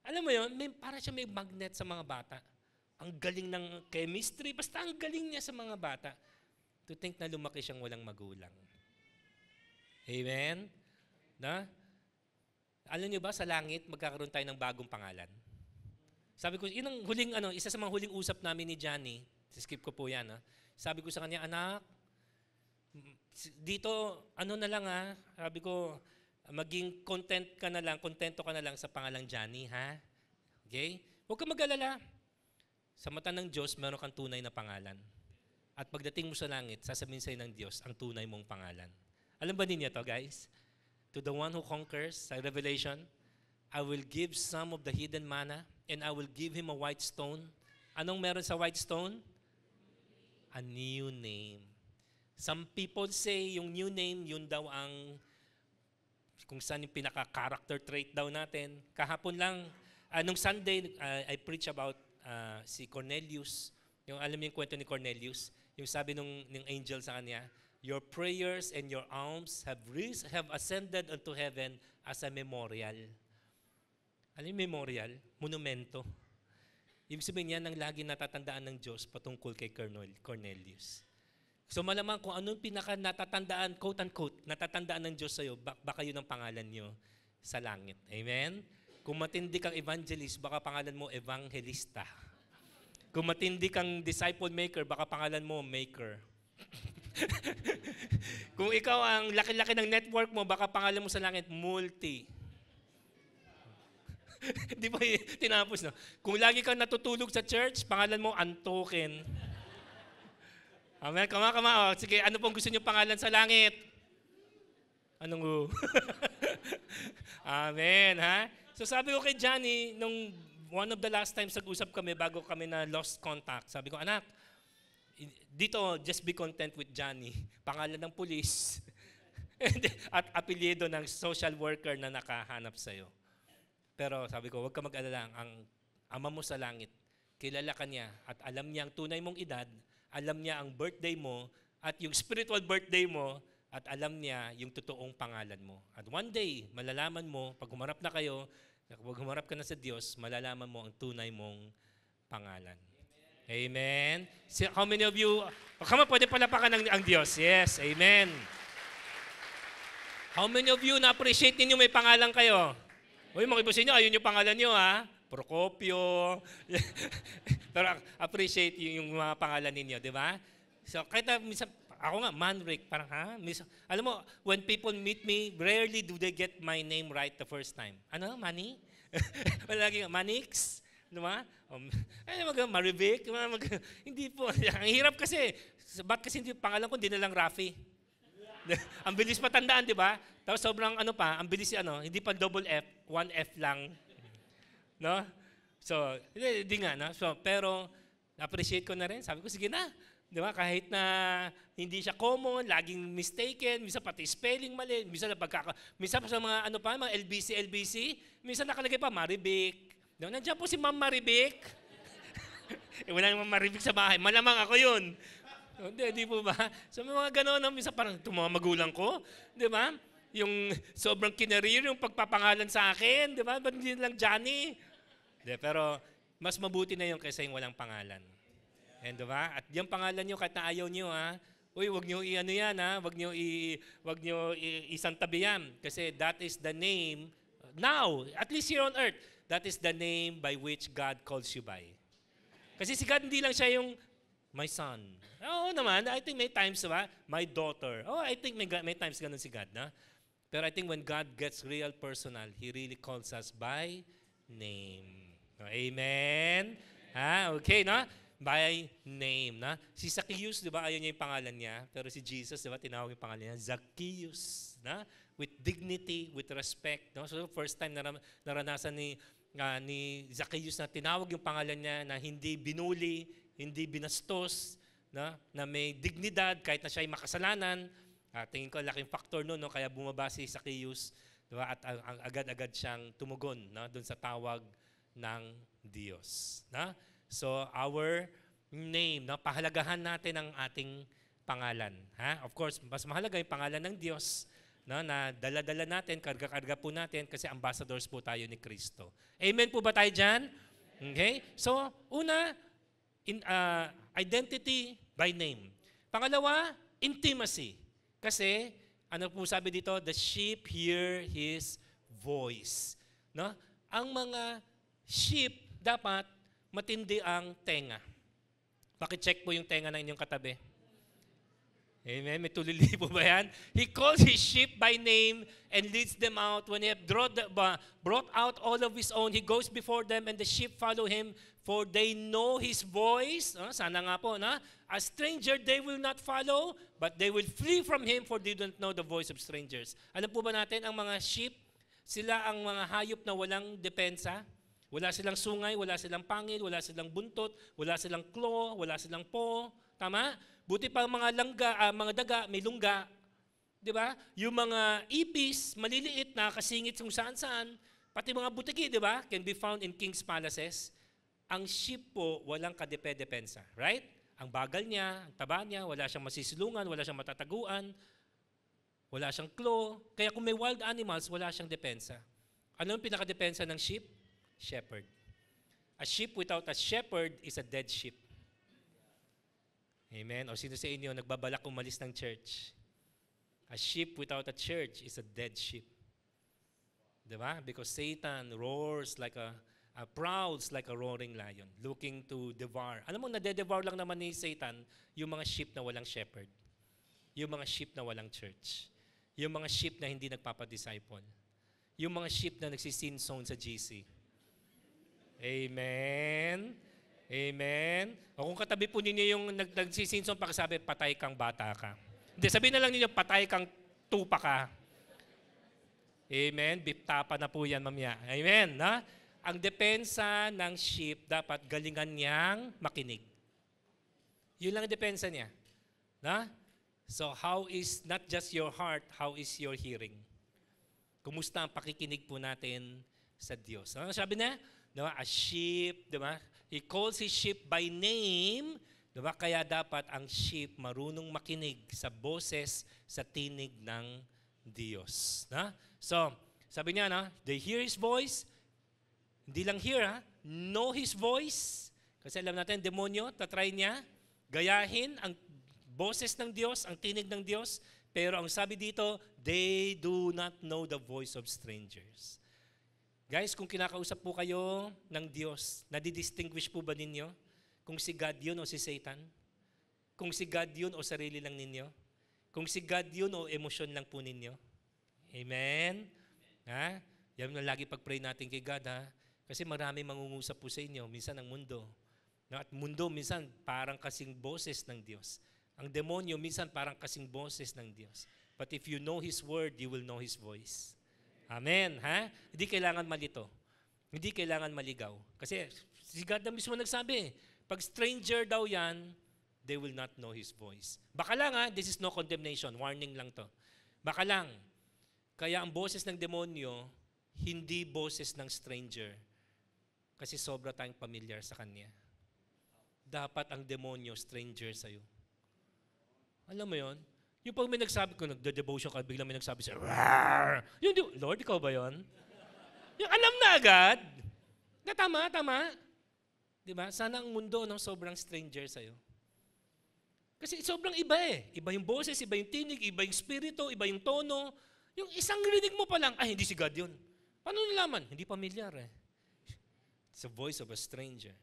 Alam mo yon, may, para siya may magnet sa mga bata ang galing ng chemistry, basta ang galing niya sa mga bata. To think na lumaki siyang walang magulang. Amen? Na? Alam niyo ba, sa langit, magkakaroon tayo ng bagong pangalan. Sabi ko, yun ang huling, ano, isa sa mga huling usap namin ni Johnny, skip ko po yan, ha? sabi ko sa kanya, anak, dito, ano na lang ha, sabi ko, maging content ka na lang, contento ka na lang sa pangalang Johnny, ha? Okay? Huwag ka mag-alala. Sa mata ng Diyos, meron kang tunay na pangalan. At pagdating mo sa langit, sasabihin sa'yo ng Diyos ang tunay mong pangalan. Alam ba ninyo to, guys? To the one who conquers, sa Revelation, I will give some of the hidden manna, and I will give him a white stone. Anong meron sa white stone? A new name. Some people say yung new name, yun daw ang kung saan yung pinaka-character trait daw natin. Kahapon lang, anong ah, uh, Sunday, uh, I preach about uh, si Cornelius, yung alam niyo yung kwento ni Cornelius, yung sabi nung, ng angel sa kanya, Your prayers and your alms have, raised, have ascended unto heaven as a memorial. Alam memorial? Monumento. Ibig sabihin niya, ang lagi natatandaan ng Diyos patungkol kay Cornelius. So malamang kung anong pinaka natatandaan, quote-unquote, natatandaan ng Diyos sa sa'yo, baka yun ang pangalan niyo sa langit. Amen? Kung matindi kang evangelist, baka pangalan mo evangelista. Kung matindi kang disciple maker, baka pangalan mo maker. Kung ikaw ang laki-laki ng network mo, baka pangalan mo sa langit multi. Di ba tinapos no? Kung lagi kang natutulog sa church, pangalan mo Antoken. Amen. Kama, kama. Oh, sige, ano pong gusto niyo pangalan sa langit? Anong u? Amen, ha? So sabi ko kay Johnny, nung one of the last times nag-usap kami bago kami na lost contact, sabi ko, anak, dito, just be content with Johnny. Pangalan ng pulis. at apelyido ng social worker na nakahanap sa'yo. Pero sabi ko, huwag ka mag-alala. Ang ama mo sa langit, kilala ka niya at alam niya ang tunay mong edad, alam niya ang birthday mo, at yung spiritual birthday mo, at alam niya yung totoong pangalan mo. At one day, malalaman mo, pag humarap na kayo, pag humarap ka na sa Diyos, malalaman mo ang tunay mong pangalan. Amen. amen. So, how many of you, oh, come on, pwede palapakan ang, ang Diyos. Yes, amen. How many of you na-appreciate ninyo may pangalan kayo? Uy, makipusin nyo, ayun yung pangalan nyo ha. Procopio. Pero appreciate yung, yung mga pangalan ninyo, di ba? So, kahit minsan ako nga, Manrick. Parang, ha? Miss, alam mo, when people meet me, rarely do they get my name right the first time. Ano? Manny? Palagi nga, Manix? Diba? Um, ano mag Marivic? Mag, hindi po. Ang hirap kasi. Ba't kasi hindi, pangalan ko hindi na lang Rafi. ang bilis matandaan, di ba? Tapos sobrang ano pa, ang bilis ano, hindi pa double F, one F lang. No? So, hindi, hindi nga, no? So, pero, appreciate ko na rin. Sabi ko, sige na, Di ba? Kahit na hindi siya common, laging mistaken, minsan pati spelling mali, minsan na pagkaka... Minsan sa mga ano pa, mga LBC, LBC, minsan nakalagay pa Maribik. Di ba? Nandiyan po si Ma'am Maribik. eh, wala namang Maribik sa bahay. Malamang ako yun. Hindi, di po ba? So mga ganoon, minsan parang tumawa magulang ko. Di ba? Yung sobrang kinarir, yung pagpapangalan sa akin. Di ba? Ba't hindi lang Johnny? Di, pero mas mabuti na yun kaysa yung walang pangalan. And diba? At yung pangalan nyo kahit na ayaw nyo ha. Uy, wag nyo i-ano yan ha. Wag nyo, i, wag nyo i, isantabi yan. Kasi that is the name now, at least here on earth. That is the name by which God calls you by. Kasi si God hindi lang siya yung my son. Oo naman, I think may times ba, my daughter. Oh, I think may, may times ganun si God na. Pero I think when God gets real personal, He really calls us by name. Amen? Amen. Ha? Okay, no? by name. Na? Si Zacchaeus, di ba, ayaw niya yung pangalan niya. Pero si Jesus, di ba, tinawag yung pangalan niya, Zacchaeus. Na? With dignity, with respect. No? So first time na naranasan ni, uh, ni Zacchaeus na tinawag yung pangalan niya na hindi binuli, hindi binastos, na, na may dignidad kahit na siya ay makasalanan. Uh, tingin ko laking factor noon, no? kaya bumaba si Zacchaeus ba? at agad-agad siyang tumugon na, no? doon sa tawag ng Diyos. Na? So our name, no? pahalagahan natin ang ating pangalan. Ha? Of course, mas mahalaga yung pangalan ng Diyos no, na dala-dala natin, karga-karga po natin kasi ambassadors po tayo ni Kristo. Amen po ba tayo dyan? Okay? So, una, in, uh, identity by name. Pangalawa, intimacy. Kasi, ano po sabi dito? The sheep hear his voice. No? Ang mga sheep dapat matindi ang tenga. Pakicheck po yung tenga ng inyong katabi. Amen? May tulili po ba yan? He calls his sheep by name and leads them out. When he have brought, the, brought out all of his own, he goes before them and the sheep follow him for they know his voice. Oh, sana nga po, na? A stranger they will not follow, but they will flee from him for they don't know the voice of strangers. Alam po ba natin, ang mga sheep, sila ang mga hayop na walang depensa, wala silang sungay, wala silang pangil, wala silang buntot, wala silang claw, wala silang po. Tama? Buti pa mga langga, uh, mga daga, may lungga. 'Di ba? Yung mga ipis, maliliit na kasingit kung saan-saan, pati mga butiki, 'di ba? Can be found in king's palaces. Ang ship po, walang kadepe-depensa, right? Ang bagal niya, ang taba niya, wala siyang masisilungan, wala siyang matataguan, wala siyang claw. Kaya kung may wild animals, wala siyang depensa. Ano yung pinakadepensa ng ship? shepherd. A sheep without a shepherd is a dead sheep. Amen? O sino sa inyo nagbabalak umalis ng church? A sheep without a church is a dead sheep. Diba? Because Satan roars like a, a prowls like a roaring lion, looking to devour. Alam mo, nade-devour lang naman ni Satan yung mga sheep na walang shepherd. Yung mga sheep na walang church. Yung mga sheep na hindi nagpapadisciple. Yung mga sheep na nagsisinzone sa GC Amen. Amen. O kung katabi po ninyo yung nag nagsisinson, pakisabi, patay kang bata ka. Hindi, sabi na lang ninyo, patay kang tupa ka. Amen. Biptapa na po yan mamaya. Amen. Na? Ang depensa ng sheep, dapat galingan niyang makinig. Yun lang ang depensa niya. Na? So how is not just your heart, how is your hearing? Kumusta ang pakikinig po natin sa Diyos? Ano sabi na? diba? a sheep, di ba? He calls his sheep by name, di ba? Kaya dapat ang sheep marunong makinig sa boses, sa tinig ng Diyos. Na? So, sabi niya, na, they hear His voice. Hindi lang hear, ha? know His voice. Kasi alam natin, demonyo, tatry niya, gayahin ang boses ng Diyos, ang tinig ng Diyos. Pero ang sabi dito, they do not know the voice of strangers. Guys, kung kinakausap po kayo ng Diyos, nadidistinguish po ba ninyo kung si God yun o si Satan? Kung si God yun o sarili lang ninyo? Kung si God yun o emosyon lang po ninyo? Amen? Ha? Yan na lagi pag-pray natin kay God ha. Kasi marami mangungusap po sa inyo, minsan ang mundo. No? At mundo minsan parang kasing boses ng Diyos. Ang demonyo minsan parang kasing boses ng Diyos. But if you know His Word, you will know His voice. Amen, ha? Hindi kailangan malito. Hindi kailangan maligaw. Kasi si God na mismo nagsabi, pag stranger daw yan, they will not know His voice. Baka lang ha, this is no condemnation, warning lang to. Baka lang. Kaya ang boses ng demonyo, hindi boses ng stranger. Kasi sobra tayong familiar sa Kanya. Dapat ang demonyo stranger sa'yo. Alam mo yon? Yung pag may nagsabi ko, nagde-devotion ka, biglang may nagsabi sa'yo, Rar! Yung, di, Lord, ikaw ba yon? Yung alam na agad. Na tama, tama. Di ba? Sana ang mundo ng sobrang stranger sa'yo. Kasi sobrang iba eh. Iba yung boses, iba yung tinig, iba yung spirito, iba yung tono. Yung isang rinig mo pa lang, ay, hindi si God yun. Paano nalaman? Hindi pamilyar eh. It's the voice of a stranger.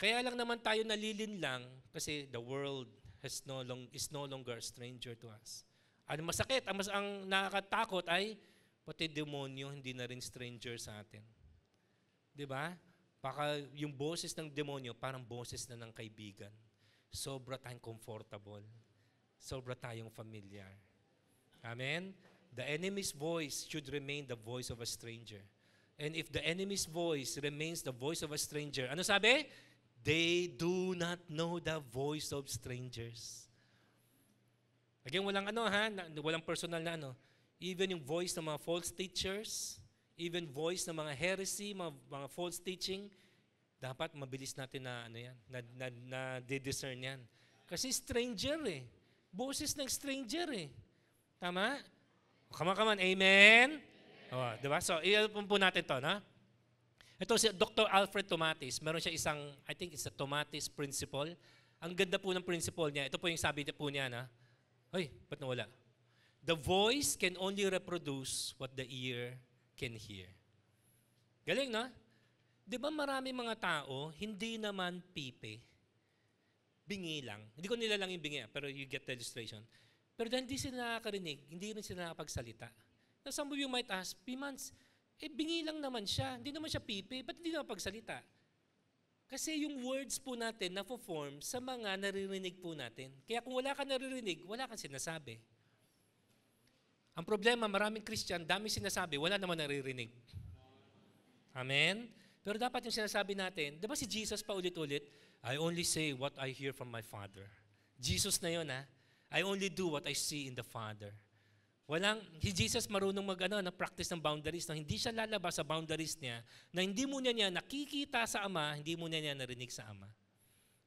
Kaya lang naman tayo nalilin lang kasi the world has no long, is no longer a stranger to us. Ano masakit, ang, mas, ang nakakatakot ay pati demonyo hindi na rin stranger sa atin. Di ba? Baka yung boses ng demonyo, parang boses na ng kaibigan. Sobra tayong comfortable. Sobra tayong familiar. Amen? The enemy's voice should remain the voice of a stranger. And if the enemy's voice remains the voice of a stranger, ano sabi? They do not know the voice of strangers. Again, walang ano ha, walang personal na ano. Even yung voice ng mga false teachers, even voice ng mga heresy, mga, mga false teaching, dapat mabilis natin na ano yan, na, na, na discern yan. Kasi stranger eh. Boses ng stranger eh. Tama? Come on, Amen? Amen. Oh, diba? So, i-open po natin to, na? No? Ito si Dr. Alfred Tomatis, meron siya isang, I think it's a Tomatis principle. Ang ganda po ng principle niya, ito po yung sabi po niya na, Hoy, ba't nawala? The voice can only reproduce what the ear can hear. Galing no? Di ba marami mga tao, hindi naman pipe, bingi lang. Hindi ko nila lang yung bingi, ah, pero you get the illustration. Pero dahil hindi sila nakakarinig, hindi rin sila nakapagsalita. Now some of you might ask, Pimans, months, eh, bingi lang naman siya. Hindi naman siya pipi. Ba't hindi naman pagsalita? Kasi yung words po natin na form sa mga naririnig po natin. Kaya kung wala ka naririnig, wala kang sinasabi. Ang problema, maraming Christian, dami sinasabi, wala naman naririnig. Amen? Pero dapat yung sinasabi natin, di ba si Jesus pa ulit-ulit, I only say what I hear from my Father. Jesus na yun ha. I only do what I see in the Father. Walang, si Jesus marunong mag, ano, practice ng boundaries na hindi siya lalabas sa boundaries niya, na hindi muna niya nakikita sa Ama, hindi muna niya narinig sa Ama.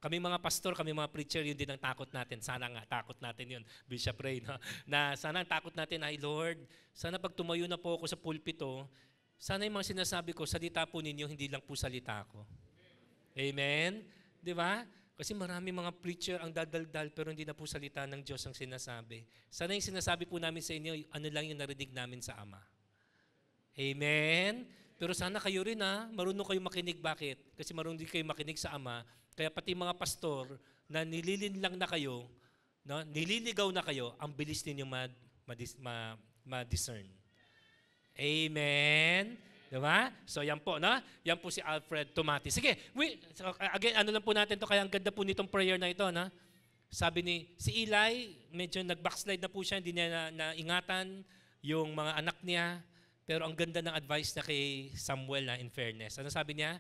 Kami mga pastor, kami mga preacher, yun din ang takot natin. Sana nga, takot natin yun. Bishop Ray, no? Na sana ang takot natin, ay Lord, sana pag tumayo na po ako sa pulpito, sana yung mga sinasabi ko, salita po ninyo, hindi lang po salita ko. Amen? Di ba? Kasi marami mga preacher ang dadaldal pero hindi na po salita ng Diyos ang sinasabi. Sana yung sinasabi po namin sa inyo, ano lang yung narinig namin sa Ama. Amen? Pero sana kayo rin ha, marunong kayo makinig. Bakit? Kasi marunong din kayo makinig sa Ama. Kaya pati mga pastor na nililin lang na kayo, no, nililigaw na kayo, ang bilis ninyo ma madis, ma, ma-discern. Amen? Diba? So yan po, no? Yan po si Alfred Tomati. Sige, we, so, again, ano lang po natin to, kaya ang ganda po nitong prayer na ito, no? Sabi ni, si Eli, medyo nag-backslide na po siya, hindi niya na, naingatan yung mga anak niya. Pero ang ganda ng advice na kay Samuel na in fairness. Ano sabi niya?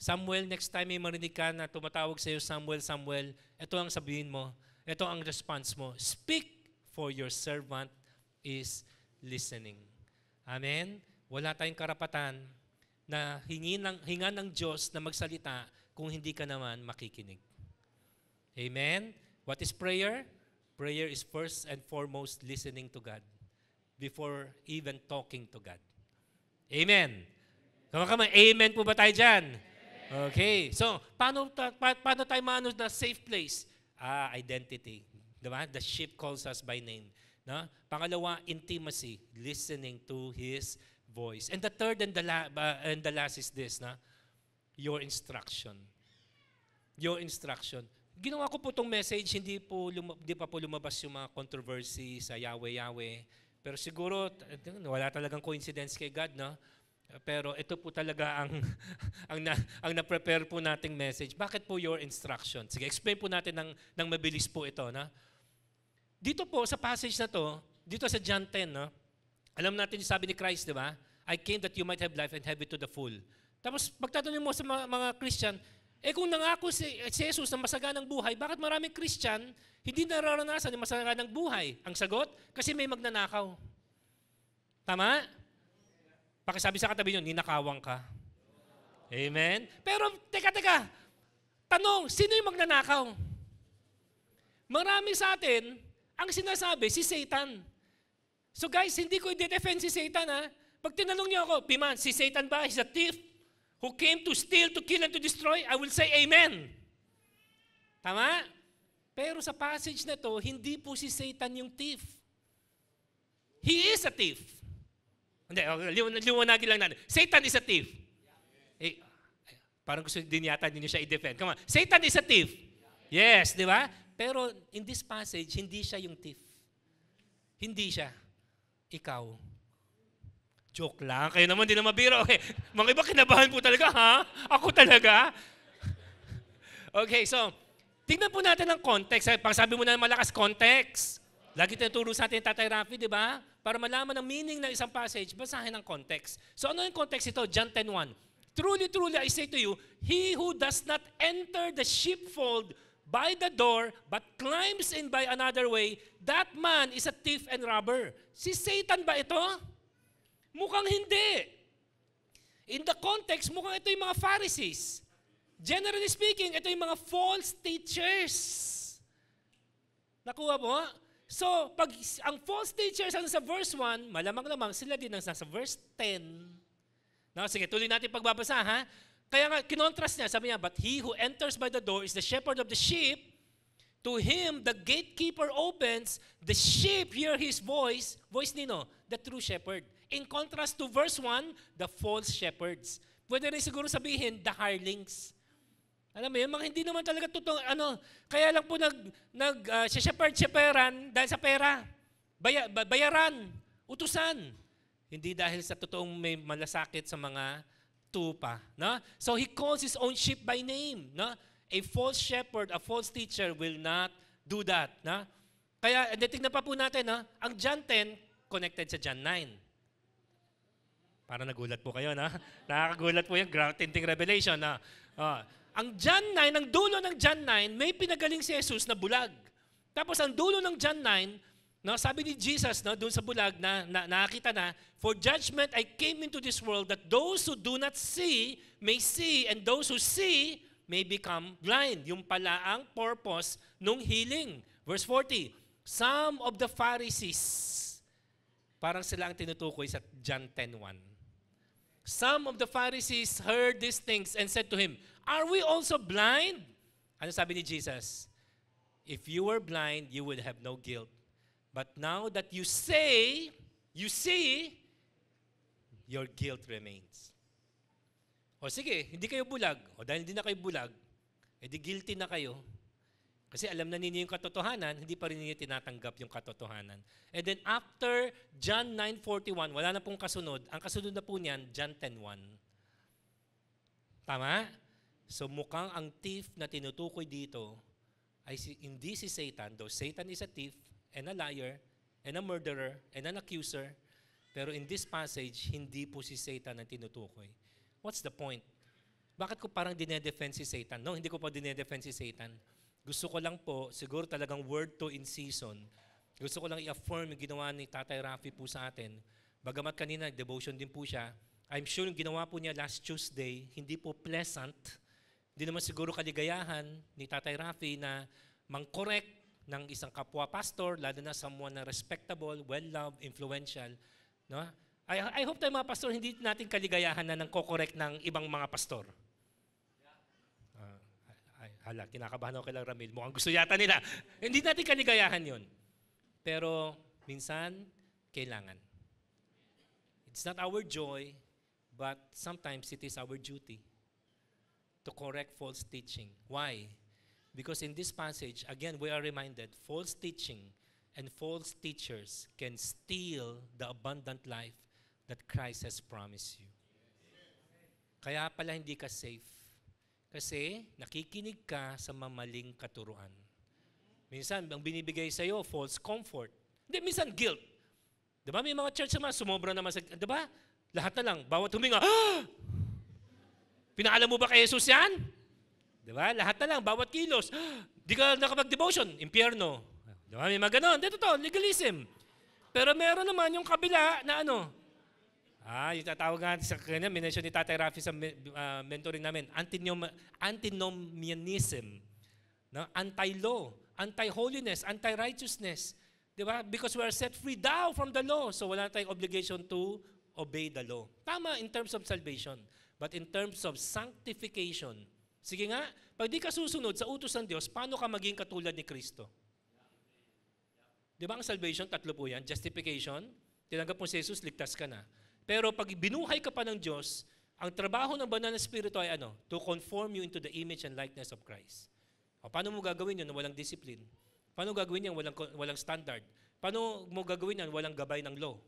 Samuel, next time may marinig ka na tumatawag sa iyo, Samuel, Samuel, ito ang sabihin mo, ito ang response mo. Speak for your servant is listening. Amen? Wala tayong karapatan na hingin ng, hinga ng Diyos na magsalita kung hindi ka naman makikinig. Amen? What is prayer? Prayer is first and foremost listening to God before even talking to God. Amen? Kama kama, amen po ba tayo dyan? Okay. So, paano, ta, pa, paano tayo maano na safe place? Ah, identity. Diba? The sheep calls us by name. No? Pangalawa, intimacy, listening to His voice. And the third and the, la- uh, and the last is this, na your instruction. Your instruction. Ginawa ko po itong message, hindi, po lum- hindi pa po lumabas yung mga controversy sa Yahweh-Yahweh. Pero siguro, wala talagang coincidence kay God, no? Pero ito po talaga ang ang na, ang na-prepare po nating message. Bakit po your instruction? Sige, explain po natin ng, ng mabilis po ito. Na? Dito po sa passage na to, dito sa John 10, no? Alam natin yung sabi ni Christ, di ba? I came that you might have life and have it to the full. Tapos magtatanong mo sa mga, mga Christian, eh kung nangako si, eh, si Jesus na masaganang buhay, bakit maraming Christian hindi nararanasan yung masaganang buhay? Ang sagot, kasi may magnanakaw. Tama? Pakisabi sa katabi nyo, ninakawang ka. Amen? Pero, teka, teka. Tanong, sino yung magnanakaw? Marami sa atin, ang sinasabi, si Satan. So guys, hindi ko i-defend si Satan ha. Pag tinanong niyo ako, Piman, si Satan ba is a thief who came to steal, to kill, and to destroy? I will say amen. Tama? Pero sa passage na to, hindi po si Satan yung thief. He is a thief. Hindi, liwanagin lang natin. Satan is a thief. Eh, parang gusto din yata din siya i-defend. Come on. Satan is a thief. Yes, di ba? Pero in this passage, hindi siya yung thief. Hindi siya ikaw. Joke lang. Kayo naman, di na mabiro. Okay. Mga iba, kinabahan po talaga, ha? Ako talaga? okay, so, tingnan po natin ang context. Pang sabi mo na malakas, context. Lagi tinuturo sa atin yung Tatay Rafi, di ba? Para malaman ang meaning ng isang passage, basahin ang context. So ano yung context ito? John 10.1 Truly, truly, I say to you, he who does not enter the sheepfold by the door, but climbs in by another way, that man is a thief and robber. Si Satan ba ito? Mukhang hindi. In the context, mukhang ito yung mga Pharisees. Generally speaking, ito yung mga false teachers. Nakuha mo? So, pag ang false teachers ang sa verse 1, malamang-lamang sila din ang sa verse 10. Now, sige, tuloy natin pagbabasa ha. Kaya nga, kinontrast niya, sabi niya, but he who enters by the door is the shepherd of the sheep. To him, the gatekeeper opens, the sheep hear his voice. Voice nino, the true shepherd. In contrast to verse 1, the false shepherds. Pwede rin siguro sabihin, the hirelings. Alam mo yun, mga hindi naman talaga totoo, ano, kaya lang po nag, nag uh, shepherd shepheran dahil sa pera. Baya, bayaran, utusan. Hindi dahil sa totoong may malasakit sa mga 2 pa. No? So he calls his own sheep by name. No? A false shepherd, a false teacher will not do that. No? Kaya, eh, tignan pa po natin, no? ang John 10, connected sa John 9. Para nagulat po kayo, na? Nakakagulat po yung ground-tinting revelation. Na? Uh, ang John 9, ang dulo ng John 9, may pinagaling si Jesus na bulag. Tapos ang dulo ng John 9, No, sabi ni Jesus no, doon sa bulag na, na nakita na, For judgment I came into this world that those who do not see may see and those who see may become blind. Yung pala ang purpose nung healing. Verse 40, Some of the Pharisees, parang sila ang tinutukoy sa John 10.1. Some of the Pharisees heard these things and said to him, Are we also blind? Ano sabi ni Jesus? If you were blind, you would have no guilt. But now that you say, you see, your guilt remains. O sige, hindi kayo bulag. O dahil hindi na kayo bulag, edi guilty na kayo. Kasi alam na ninyo yung katotohanan, hindi pa rin ninyo tinatanggap yung katotohanan. And then after John 9.41, wala na pong kasunod. Ang kasunod na po niyan, John 10.1. Tama? So mukhang ang thief na tinutukoy dito ay si, hindi si Satan, though Satan is a thief, and a liar, and a murderer, and an accuser. Pero in this passage, hindi po si Satan ang tinutukoy. What's the point? Bakit ko parang dinedefend si Satan? No, hindi ko pa dinedefend si Satan. Gusto ko lang po, siguro talagang word to in season, gusto ko lang i-affirm yung ginawa ni Tatay Rafi po sa atin. Bagamat kanina, devotion din po siya. I'm sure yung ginawa po niya last Tuesday, hindi po pleasant. Hindi naman siguro kaligayahan ni Tatay Rafi na mang-correct ng isang kapwa pastor, lalo na someone na respectable, well-loved, influential. No? I, I hope tayo mga pastor, hindi natin kaligayahan na ng kokorek ng ibang mga pastor. Uh, ay, hala, kinakabahan ako kay Ramil. Mukhang gusto yata nila. hindi natin kaligayahan yon. Pero minsan, kailangan. It's not our joy, but sometimes it is our duty to correct false teaching. Why? Because in this passage, again, we are reminded false teaching and false teachers can steal the abundant life that Christ has promised you. Kaya pala hindi ka safe. Kasi nakikinig ka sa mamaling katuruan. Minsan, ang binibigay sa iyo, false comfort. Hindi, minsan guilt. Di ba? May mga church naman, sumobra naman sa... Di ba? Lahat na lang. Bawat huminga, ah! Pinaalam mo ba kay Jesus yan? Di ba? Lahat na lang, bawat kilos. Di ka nakapag-devotion, impyerno. Di ba? May mga ganon. Dito to, legalism. Pero meron naman yung kabila na ano, Ah, yung tatawag natin sa kanya, minensyon ni Tatay Rafi sa uh, mentoring namin, antinom, antinomianism. No? Anti-law, anti-holiness, anti-righteousness. Di ba? Because we are set free thou from the law. So wala tayong obligation to obey the law. Tama in terms of salvation. But in terms of sanctification, Sige nga, pag di ka susunod sa utos ng Diyos, paano ka maging katulad ni Kristo? Di ba ang salvation, tatlo po yan. Justification, tinanggap mo si Jesus, ligtas ka na. Pero pag binuhay ka pa ng Diyos, ang trabaho ng banal na spirito ay ano? To conform you into the image and likeness of Christ. O, paano mo gagawin yun na walang discipline? Paano gagawin yan walang, walang standard? Paano mo gagawin yan walang gabay ng law?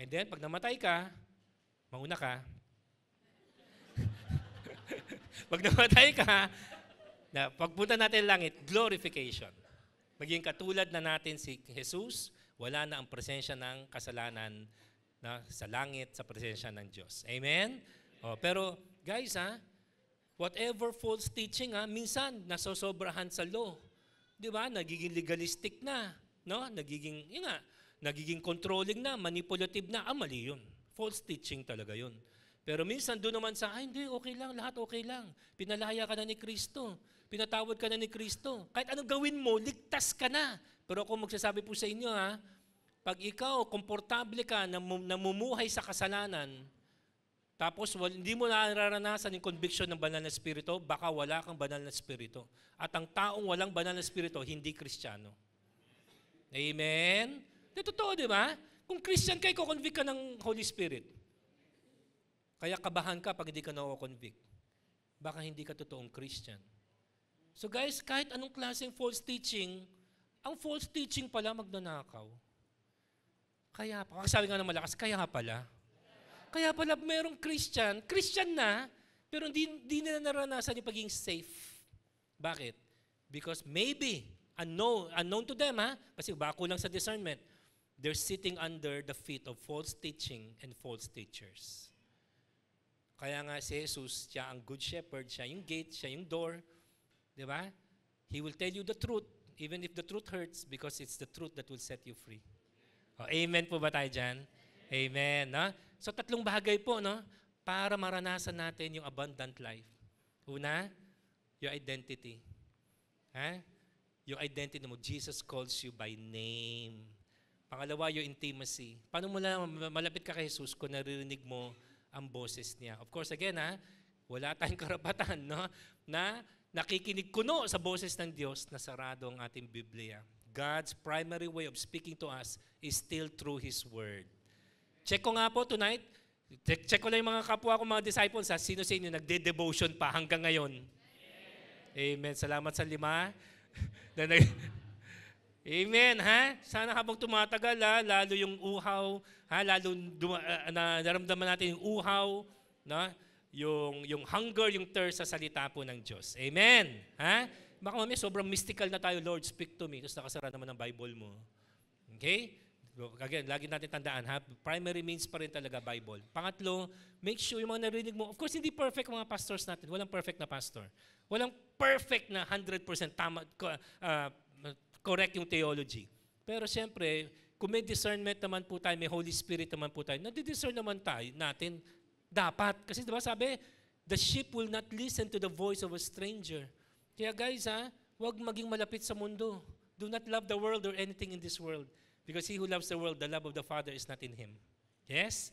And then, pag namatay ka, mauna ka, pag namatay ka, na pagpunta natin langit, glorification. Maging katulad na natin si Jesus, wala na ang presensya ng kasalanan na sa langit, sa presensya ng Diyos. Amen? Oh, pero guys ha, whatever false teaching ha, minsan nasosobrahan sa law. 'Di ba? Nagiging legalistic na, no? Nagiging, yun nga, nagiging controlling na, manipulative na. Ah, mali 'yun. False teaching talaga 'yun. Pero minsan doon naman sa, ay hindi, okay lang, lahat okay lang. Pinalaya ka na ni Kristo. Pinatawad ka na ni Kristo. Kahit anong gawin mo, ligtas ka na. Pero ako magsasabi po sa inyo ha, pag ikaw, komportable ka na namumuhay sa kasalanan, tapos well, hindi mo nararanasan yung conviction ng banal na spirito, baka wala kang banal na spirito. At ang taong walang banal na spirito, hindi kristyano. Amen? Di totoo, di ba? Kung Christian ka, i-convict ka ng Holy Spirit. Kaya kabahan ka pag hindi ka na-convict. Baka hindi ka totoong Christian. So guys, kahit anong klaseng false teaching, ang false teaching pala magnanakaw. Kaya pa, sabi nga ng malakas, kaya pala. Kaya pala merong Christian, Christian na, pero hindi, hindi nila naranasan yung pagiging safe. Bakit? Because maybe, unknown, unknown to them ha, kasi baka kulang sa discernment, they're sitting under the feet of false teaching and false teachers. Kaya nga si Jesus, siya ang good shepherd, siya yung gate, siya yung door. Di ba? He will tell you the truth, even if the truth hurts, because it's the truth that will set you free. O, oh, amen po ba tayo dyan? Amen. No? So tatlong bagay po, no? Para maranasan natin yung abundant life. Una, your identity. Ha? Yung identity mo, Jesus calls you by name. Pangalawa, your intimacy. Paano mo lang malapit ka kay Jesus kung naririnig mo ang boses niya. Of course, again, ha, wala tayong karapatan no, na nakikinig kuno sa boses ng Diyos na sarado ang ating Biblia. God's primary way of speaking to us is still through His Word. Check ko nga po tonight, check, check ko lang yung mga kapwa ko, mga disciples, ha, sino sa inyo nagde-devotion pa hanggang ngayon? Amen. Amen. Salamat sa lima na Amen, ha? Sana habang tumatagal, ha, lalo yung uhaw, ha, lalo duma, uh, na naramdaman natin yung uhaw, na, yung, yung hunger, yung thirst sa salita po ng Diyos. Amen, ha? Baka mamaya sobrang mystical na tayo, Lord, speak to me, tapos nakasara naman ang Bible mo. Okay? Again, lagi natin tandaan, ha? primary means pa rin talaga Bible. Pangatlo, make sure yung mga narinig mo, of course, hindi perfect mga pastors natin. Walang perfect na pastor. Walang perfect na 100% tama, uh, correct yung theology. Pero siyempre, kung may discernment naman po tayo, may Holy Spirit naman po tayo, nadidiscern naman tayo, natin, dapat. Kasi diba sabi, the sheep will not listen to the voice of a stranger. Kaya guys ha, huwag maging malapit sa mundo. Do not love the world or anything in this world. Because he who loves the world, the love of the Father is not in him. Yes?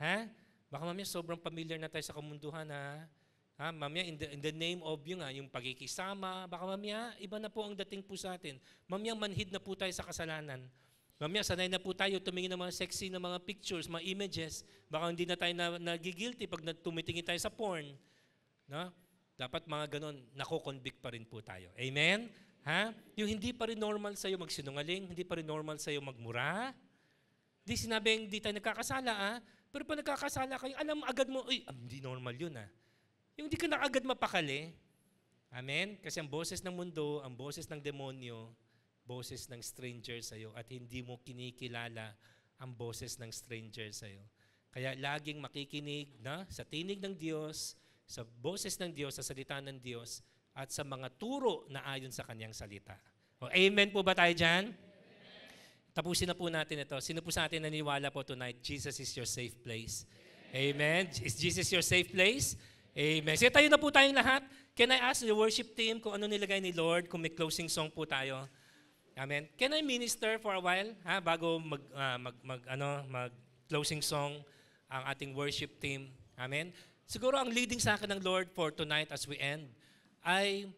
Ha? Baka mamaya sobrang familiar na tayo sa kamunduhan ha. Ha, mamaya, in the, in the name of yung, ha, yung pagkikisama, baka mamaya, iba na po ang dating po sa atin. Mamaya, manhid na po tayo sa kasalanan. Mamaya, sanay na po tayo tumingin ng mga sexy na mga pictures, mga images. Baka hindi na tayo na, nagigilty pag tumitingin tayo sa porn. No? Dapat mga ganon, nakoconvict pa rin po tayo. Amen? Ha? Yung hindi pa rin normal sa'yo magsinungaling, hindi pa rin normal sa'yo magmura. Hindi sinabing hindi tayo nagkakasala, ah. Pero pa nagkakasala kayo, alam agad mo, ay, ah, hindi normal yun, ha? Ah. Yung hindi ka na agad mapakali. Amen? Kasi ang boses ng mundo, ang boses ng demonyo, boses ng stranger sa'yo at hindi mo kinikilala ang boses ng stranger sa'yo. Kaya laging makikinig na sa tinig ng Diyos, sa boses ng Diyos, sa salita ng Diyos, at sa mga turo na ayon sa kanyang salita. O, amen po ba tayo dyan? Tapusin na po natin ito. Sino po sa atin naniwala po tonight, Jesus is your safe place? Amen? amen. Is Jesus your safe place? Amen. Amen. Sige, tayo na po tayong lahat. Can I ask the worship team kung ano nilagay ni Lord, kung may closing song po tayo? Amen. Can I minister for a while? Ha, bago mag, uh, mag, mag, ano, mag closing song ang ating worship team. Amen. Siguro ang leading sa akin ng Lord for tonight as we end ay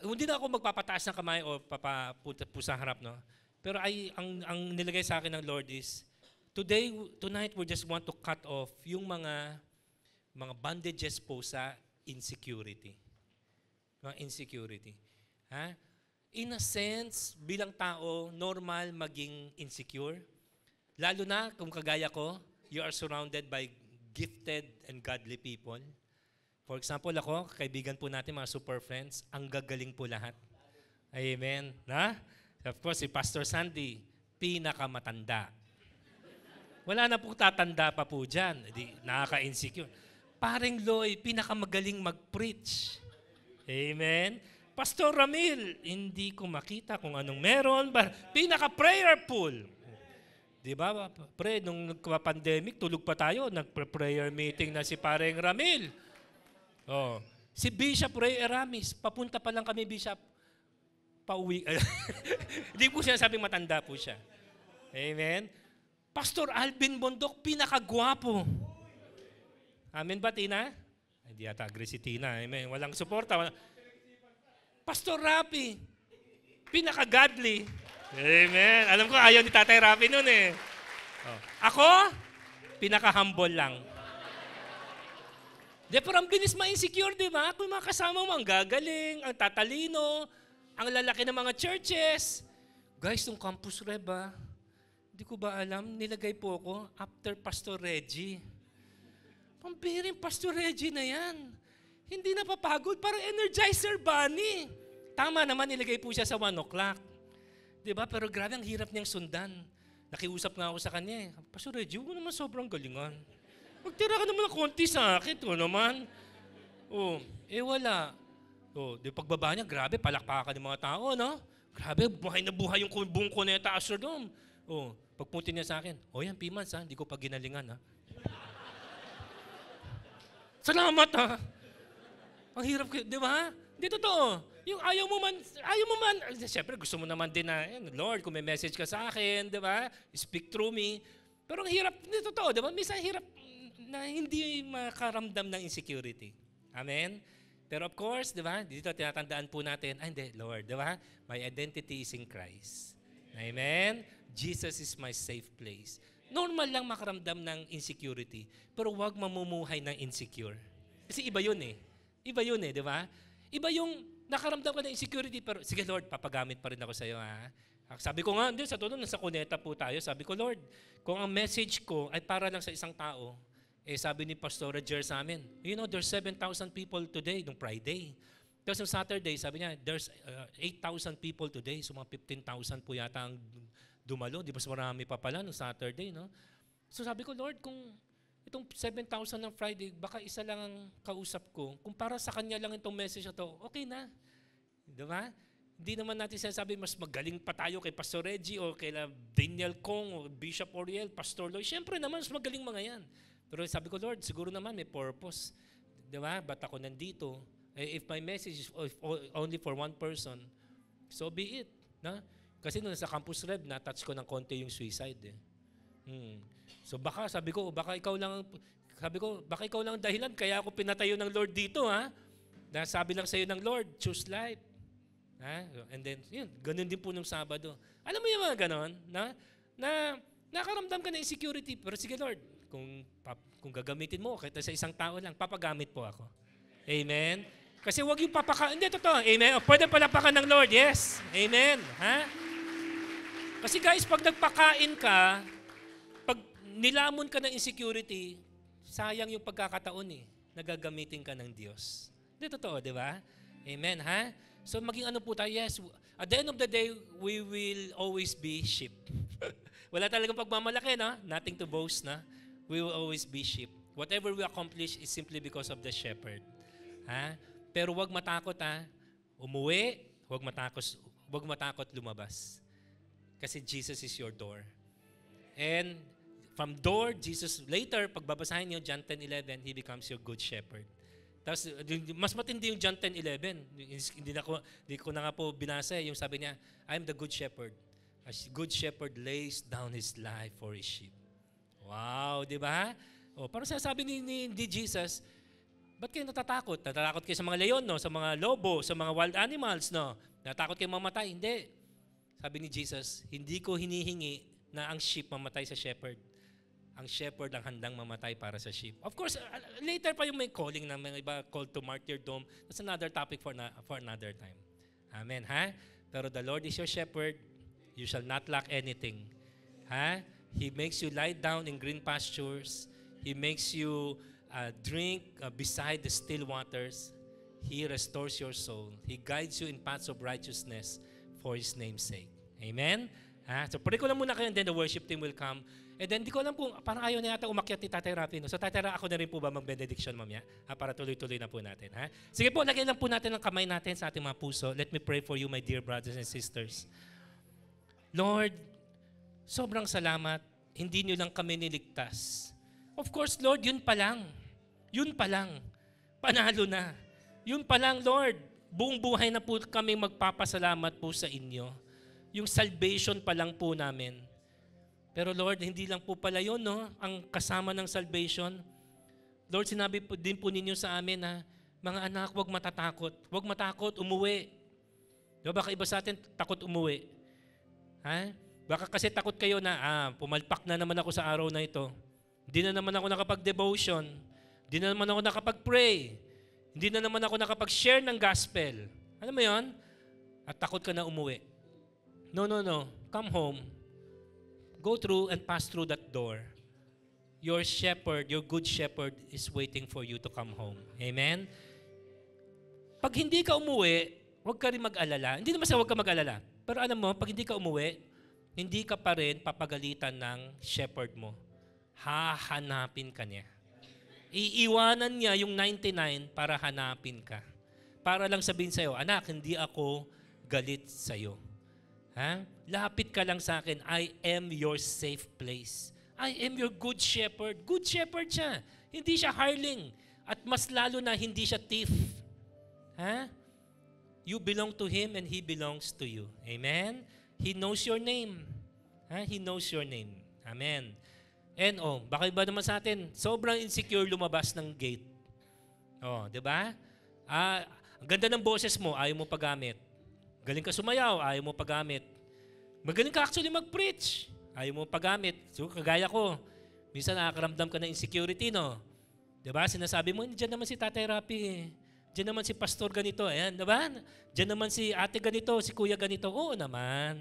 hindi na ako magpapataas ng kamay o sa harap, no? Pero ay ang, ang nilagay sa akin ng Lord is today, tonight we just want to cut off yung mga mga bandages po sa insecurity. Mga insecurity. Ha? In a sense, bilang tao, normal maging insecure. Lalo na kung kagaya ko, you are surrounded by gifted and godly people. For example, ako, kaibigan po natin, mga super friends, ang gagaling po lahat. Amen. Na? Of course, si Pastor Sandy, pinakamatanda. Wala na pong tatanda pa po dyan. Di, nakaka-insecure. Paring Loy, pinakamagaling mag-preach. Amen? Pastor Ramil, hindi ko makita kung anong meron. Pinaka-prayerful. Di ba? Pre, nung nagpa-pandemic, tulog pa tayo, nagpa-prayer meeting na si Paring Ramil. Oh. Si Bishop Ray Eramis, papunta pa lang kami, Bishop. Pauwi. Hindi po siya sabing matanda po siya. Amen? Pastor Alvin Bondok, pinakagwapo. Amen ba, Tina? Hindi yata agree si Tina. Eh. Amen. Walang suporta. Pastor Rafi, pinaka-godly. Amen. Alam ko, ayaw ni Tatay Rafi noon eh. Oh. Ako, pinaka-humble lang. Di, pero ang bilis ma-insecure, di ba? Kung mga kasama mo, ang gagaling, ang tatalino, ang lalaki ng mga churches. Guys, yung campus reba, hindi ko ba alam, nilagay po ako after Pastor Reggie. Pambiring Pastor Reggie na yan. Hindi napapagod, parang energizer bunny. Tama naman, ilagay po siya sa 1 o'clock. Di ba? Pero grabe, ang hirap niyang sundan. Nakiusap nga ako sa kanya eh. Pastor Reggie, huwag naman sobrang galingan. Magtira ka naman ng konti sa akin, to oh, naman. Oh, eh wala. Oh, di pagbaba niya, grabe, palakpakan ng mga tao, no? Grabe, buhay na buhay yung buong kuneta astrodome. Oh, pagpunti niya sa akin, oh yan, Pimans ha, hindi ko pa ginalingan ha. Salamat ha. Ang hirap ko, di ba? Hindi totoo. Yung ayaw mo man, ayaw mo man, siyempre gusto mo naman din na, eh, Lord, kung may message ka sa akin, di ba? Speak through me. Pero ang hirap, hindi totoo, di ba? Minsan hirap na hindi makaramdam ng insecurity. Amen? Pero of course, di ba? Dito tinatandaan po natin, ay hindi, Lord, di ba? My identity is in Christ. Amen? Jesus is my safe place. Normal lang makaramdam ng insecurity. Pero huwag mamumuhay ng insecure. Kasi iba yun eh. Iba yun eh, di ba? Iba yung nakaramdam ka ng insecurity, pero sige Lord, papagamit pa rin ako sa iyo ha. Sabi ko nga, hindi, sa tulong, nasa kuneta po tayo. Sabi ko, Lord, kung ang message ko ay para lang sa isang tao, eh sabi ni Pastor Roger sa amin, you know, there's 7,000 people today, nung Friday. Tapos yung Saturday, sabi niya, there's uh, 8,000 people today, so mga 15,000 po yata ang dumalo. Di ba marami pa pala no Saturday, no? So sabi ko, Lord, kung itong 7,000 ng Friday, baka isa lang ang kausap ko. Kung para sa kanya lang itong message na to, okay na. Di ba? Hindi naman natin sinasabi, mas magaling pa tayo kay Pastor Reggie o kay Daniel Kong o Bishop Oriel, Pastor Lloyd. Siyempre naman, mas magaling mga yan. Pero sabi ko, Lord, siguro naman may purpose. Di ba? Ba't ako nandito? Eh, if my message is only for one person, so be it. Na? Kasi nung sa campus Red, na-touch ko ng konti yung suicide eh. Hmm. So baka sabi ko, baka ikaw lang sabi ko, baka ikaw lang dahilan kaya ako pinatayo ng Lord dito ha. Nasabi lang sa iyo ng Lord, choose life. Ha? And then, yun, ganun din po nung Sabado. Alam mo yung mga ganun, na, na nakaramdam ka ng insecurity, pero sige Lord, kung, pap, kung gagamitin mo, kahit sa isang tao lang, papagamit po ako. Amen? Kasi wag yung papaka, hindi, totoo, amen? O, pwede palapakan ng Lord, yes. Amen? Ha? Kasi guys, pag nagpakain ka, pag nilamon ka ng insecurity, sayang yung pagkakataon eh. Nagagamitin ka ng Diyos. Hindi totoo, di ba? Amen, ha? So maging ano po tayo, yes, at the end of the day, we will always be sheep. Wala talagang pagmamalaki, no? Nothing to boast, na. No? We will always be sheep. Whatever we accomplish is simply because of the shepherd. Ha? Pero wag matakot, ha? Umuwi, wag matakot, wag matakot lumabas. Kasi Jesus is your door. And from door, Jesus, later, pagbabasahin niyo John 10.11, He becomes your good shepherd. Tapos, mas matindi yung John 10.11. Hindi na ko, hindi ko na nga po binasa. Eh. Yung sabi niya, I'm the good shepherd. A good shepherd lays down his life for his sheep. Wow, di ba? O, parang sinasabi ni, ni, ni Jesus, ba't kayo natatakot? Natatakot kayo sa mga leon, no? sa mga lobo, sa mga wild animals, no? Natakot kayo mamatay? Hindi. Sabi ni Jesus, hindi ko hinihingi na ang sheep mamatay sa shepherd. Ang shepherd ang handang mamatay para sa sheep. Of course, uh, uh, later pa yung may calling na may iba called to martyrdom. That's another topic for, na, for another time. Amen, ha? Pero the Lord is your shepherd. You shall not lack anything. Ha? He makes you lie down in green pastures. He makes you uh, drink uh, beside the still waters. He restores your soul. He guides you in paths of righteousness for His name's sake. Amen? Ha? So, pray ko lang muna kayo and then the worship team will come. And then, di ko alam kung parang ayaw na yata umakyat ni Tatay Rapino. So, Tatay, ako na rin po ba mag-benediction mamaya? Ha? Para tuloy-tuloy na po natin. Ha? Sige po, lagyan lang po natin ang kamay natin sa ating mga puso. Let me pray for you, my dear brothers and sisters. Lord, sobrang salamat. Hindi niyo lang kami niligtas. Of course, Lord, yun pa lang. Yun pa lang. Panalo na. Yun pa lang, Lord buong buhay na po kami magpapasalamat po sa inyo. Yung salvation pa lang po namin. Pero Lord, hindi lang po pala yun, no? Ang kasama ng salvation. Lord, sinabi po, din po ninyo sa amin na, mga anak, huwag matatakot. Huwag matakot, umuwi. Diba, baka iba sa atin, takot umuwi. Ha? Baka kasi takot kayo na, ah, pumalpak na naman ako sa araw na ito. Hindi na naman ako nakapag-devotion. Hindi na naman ako nakapag-pray. Hindi na naman ako nakapag-share ng gospel. Alam mo yon? At takot ka na umuwi. No, no, no. Come home. Go through and pass through that door. Your shepherd, your good shepherd is waiting for you to come home. Amen? Pag hindi ka umuwi, huwag ka rin mag-alala. Hindi naman sa huwag ka mag-alala. Pero alam mo, pag hindi ka umuwi, hindi ka pa rin papagalitan ng shepherd mo. Hahanapin ka niya. Iiwanan niya yung 99 para hanapin ka. Para lang sabihin sa'yo, anak, hindi ako galit sa'yo. Ha? Lapit ka lang sa akin. I am your safe place. I am your good shepherd. Good shepherd siya. Hindi siya harling. At mas lalo na hindi siya thief. Ha? You belong to Him and He belongs to you. Amen? He knows your name. Ha? He knows your name. Amen. And oh, baka iba naman sa atin, sobrang insecure lumabas ng gate. Oh, 'di ba? Ah, ang ganda ng boses mo, ayaw mo pagamit. Galing ka sumayaw, ayaw mo pagamit. Magaling ka actually mag-preach, ayaw mo pagamit. So kagaya ko, minsan nakakaramdam ka ng insecurity, no? 'Di ba? Sinasabi mo, diyan naman si Tatay Rapi. Eh. Diyan naman si pastor ganito, ayan, 'di ba? Diyan naman si ate ganito, si kuya ganito. Oo naman.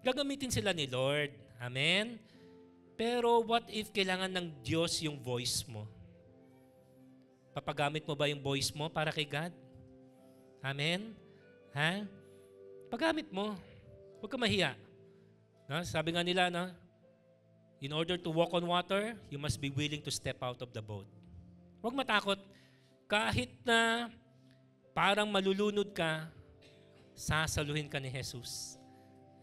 Gagamitin sila ni Lord. Amen. Pero what if kailangan ng Diyos yung voice mo? Papagamit mo ba yung voice mo para kay God? Amen? Ha? Pagamit mo. Huwag ka mahiya. No? Sabi nga nila, no? in order to walk on water, you must be willing to step out of the boat. Huwag matakot. Kahit na parang malulunod ka, sasaluhin ka ni Jesus.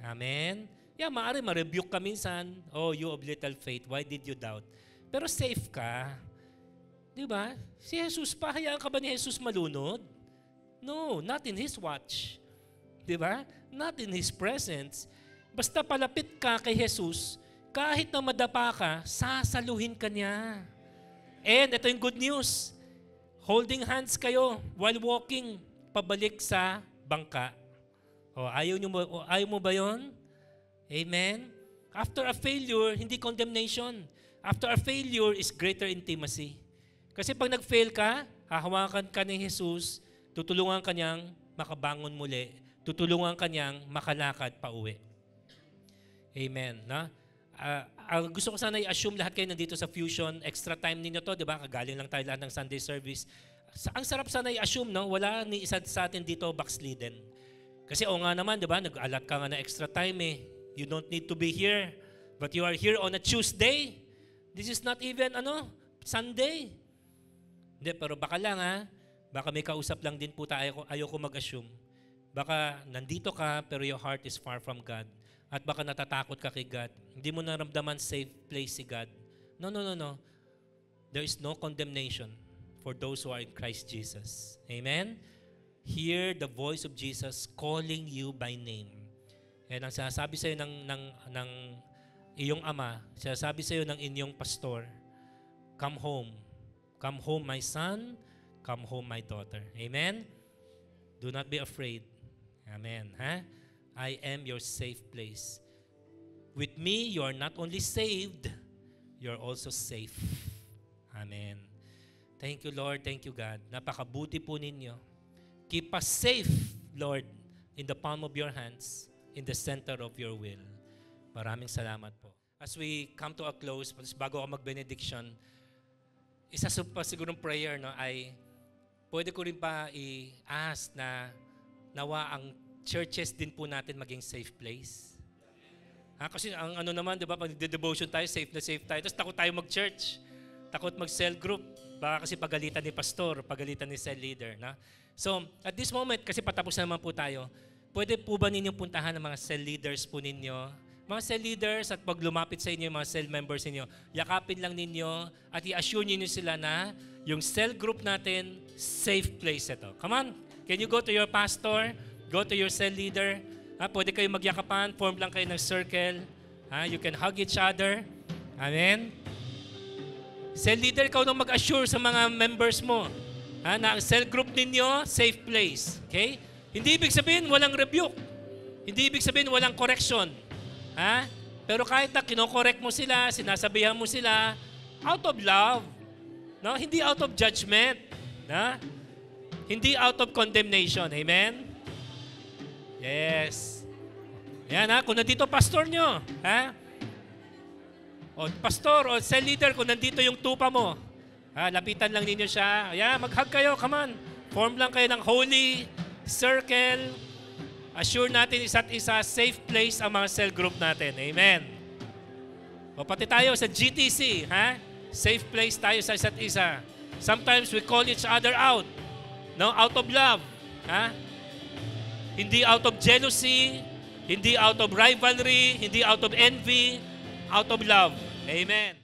Amen? Yeah, maaari ma-rebuke ka minsan. Oh, you of little faith, why did you doubt? Pero safe ka. Di ba? Si Jesus, pahayaan ka ba ni Jesus malunod? No, not in His watch. Di ba? Not in His presence. Basta palapit ka kay Jesus, kahit na madapa ka, sasaluhin ka niya. And ito yung good news. Holding hands kayo while walking pabalik sa bangka. O, oh, ayaw, nyo, o, oh, ayaw mo ba yon? Amen? After a failure, hindi condemnation. After a failure is greater intimacy. Kasi pag nag-fail ka, hahawakan ka ni Jesus, tutulungan ka niyang makabangon muli, tutulungan ka niyang makalakad pa uwi. Amen. Na? Uh, uh, ah, gusto ko sana i-assume lahat kayo nandito sa Fusion. Extra time ninyo to, di ba? Kagaling lang tayo lahat ng Sunday service. Sa, ang sarap sana i-assume, no? Wala ni isa sa atin dito backslidden. Kasi o nga naman, di ba? Nag-alat ka nga na extra time eh You don't need to be here, but you are here on a Tuesday. This is not even, ano, Sunday. Hindi, pero baka lang ha, baka may kausap lang din po tayo, ayoko mag-assume. Baka nandito ka, pero your heart is far from God. At baka natatakot ka kay God. Hindi mo naramdaman safe place si God. No, no, no, no. There is no condemnation for those who are in Christ Jesus. Amen? Hear the voice of Jesus calling you by name. Yan ang sinasabi iyo ng, ng, ng iyong ama, sinasabi iyo ng inyong pastor, come home. Come home, my son. Come home, my daughter. Amen? Do not be afraid. Amen. Ha? I am your safe place. With me, you are not only saved, you're also safe. Amen. Thank you, Lord. Thank you, God. Napakabuti po ninyo. Keep us safe, Lord, in the palm of your hands in the center of your will. Maraming salamat po. As we come to a close, bago ako mag-benediction, isa sa pa sigurong prayer no, ay pwede ko rin pa i-ask na nawa ang churches din po natin maging safe place. Ha, kasi ang ano naman, di ba, pag devotion tayo, safe na safe tayo. Tapos takot tayo mag-church. Takot mag-cell group. Baka kasi pagalitan ni pastor, pagalitan ni cell leader. Na? So, at this moment, kasi patapos na naman po tayo, Pwede po ba ninyong puntahan ng mga cell leaders po ninyo? Mga cell leaders at pag lumapit sa inyo yung mga cell members ninyo, yakapin lang ninyo at i-assure ninyo sila na yung cell group natin, safe place ito. Come on, can you go to your pastor? Go to your cell leader? Ha, pwede kayong magyakapan, form lang kayo ng circle. Ha, you can hug each other. Amen? Cell leader, ikaw nang mag-assure sa mga members mo ha, na ang cell group ninyo, safe place. Okay? Hindi ibig sabihin walang rebuke. Hindi ibig sabihin walang correction. Ha? Pero kahit na kinokorek mo sila, sinasabihan mo sila, out of love. No? Hindi out of judgment. Na? Hindi out of condemnation. Amen? Yes. Yan ha, kung nandito pastor nyo, ha? O pastor o cell leader, kung nandito yung tupa mo, ha, lapitan lang ninyo siya. Ayan, mag-hug kayo, come on. Form lang kayo ng holy, circle. Assure natin isa't isa, safe place ang mga cell group natin. Amen. O pati tayo sa GTC, ha? Safe place tayo sa isa't isa. Sometimes we call each other out. No? Out of love. Ha? Hindi out of jealousy, hindi out of rivalry, hindi out of envy, out of love. Amen.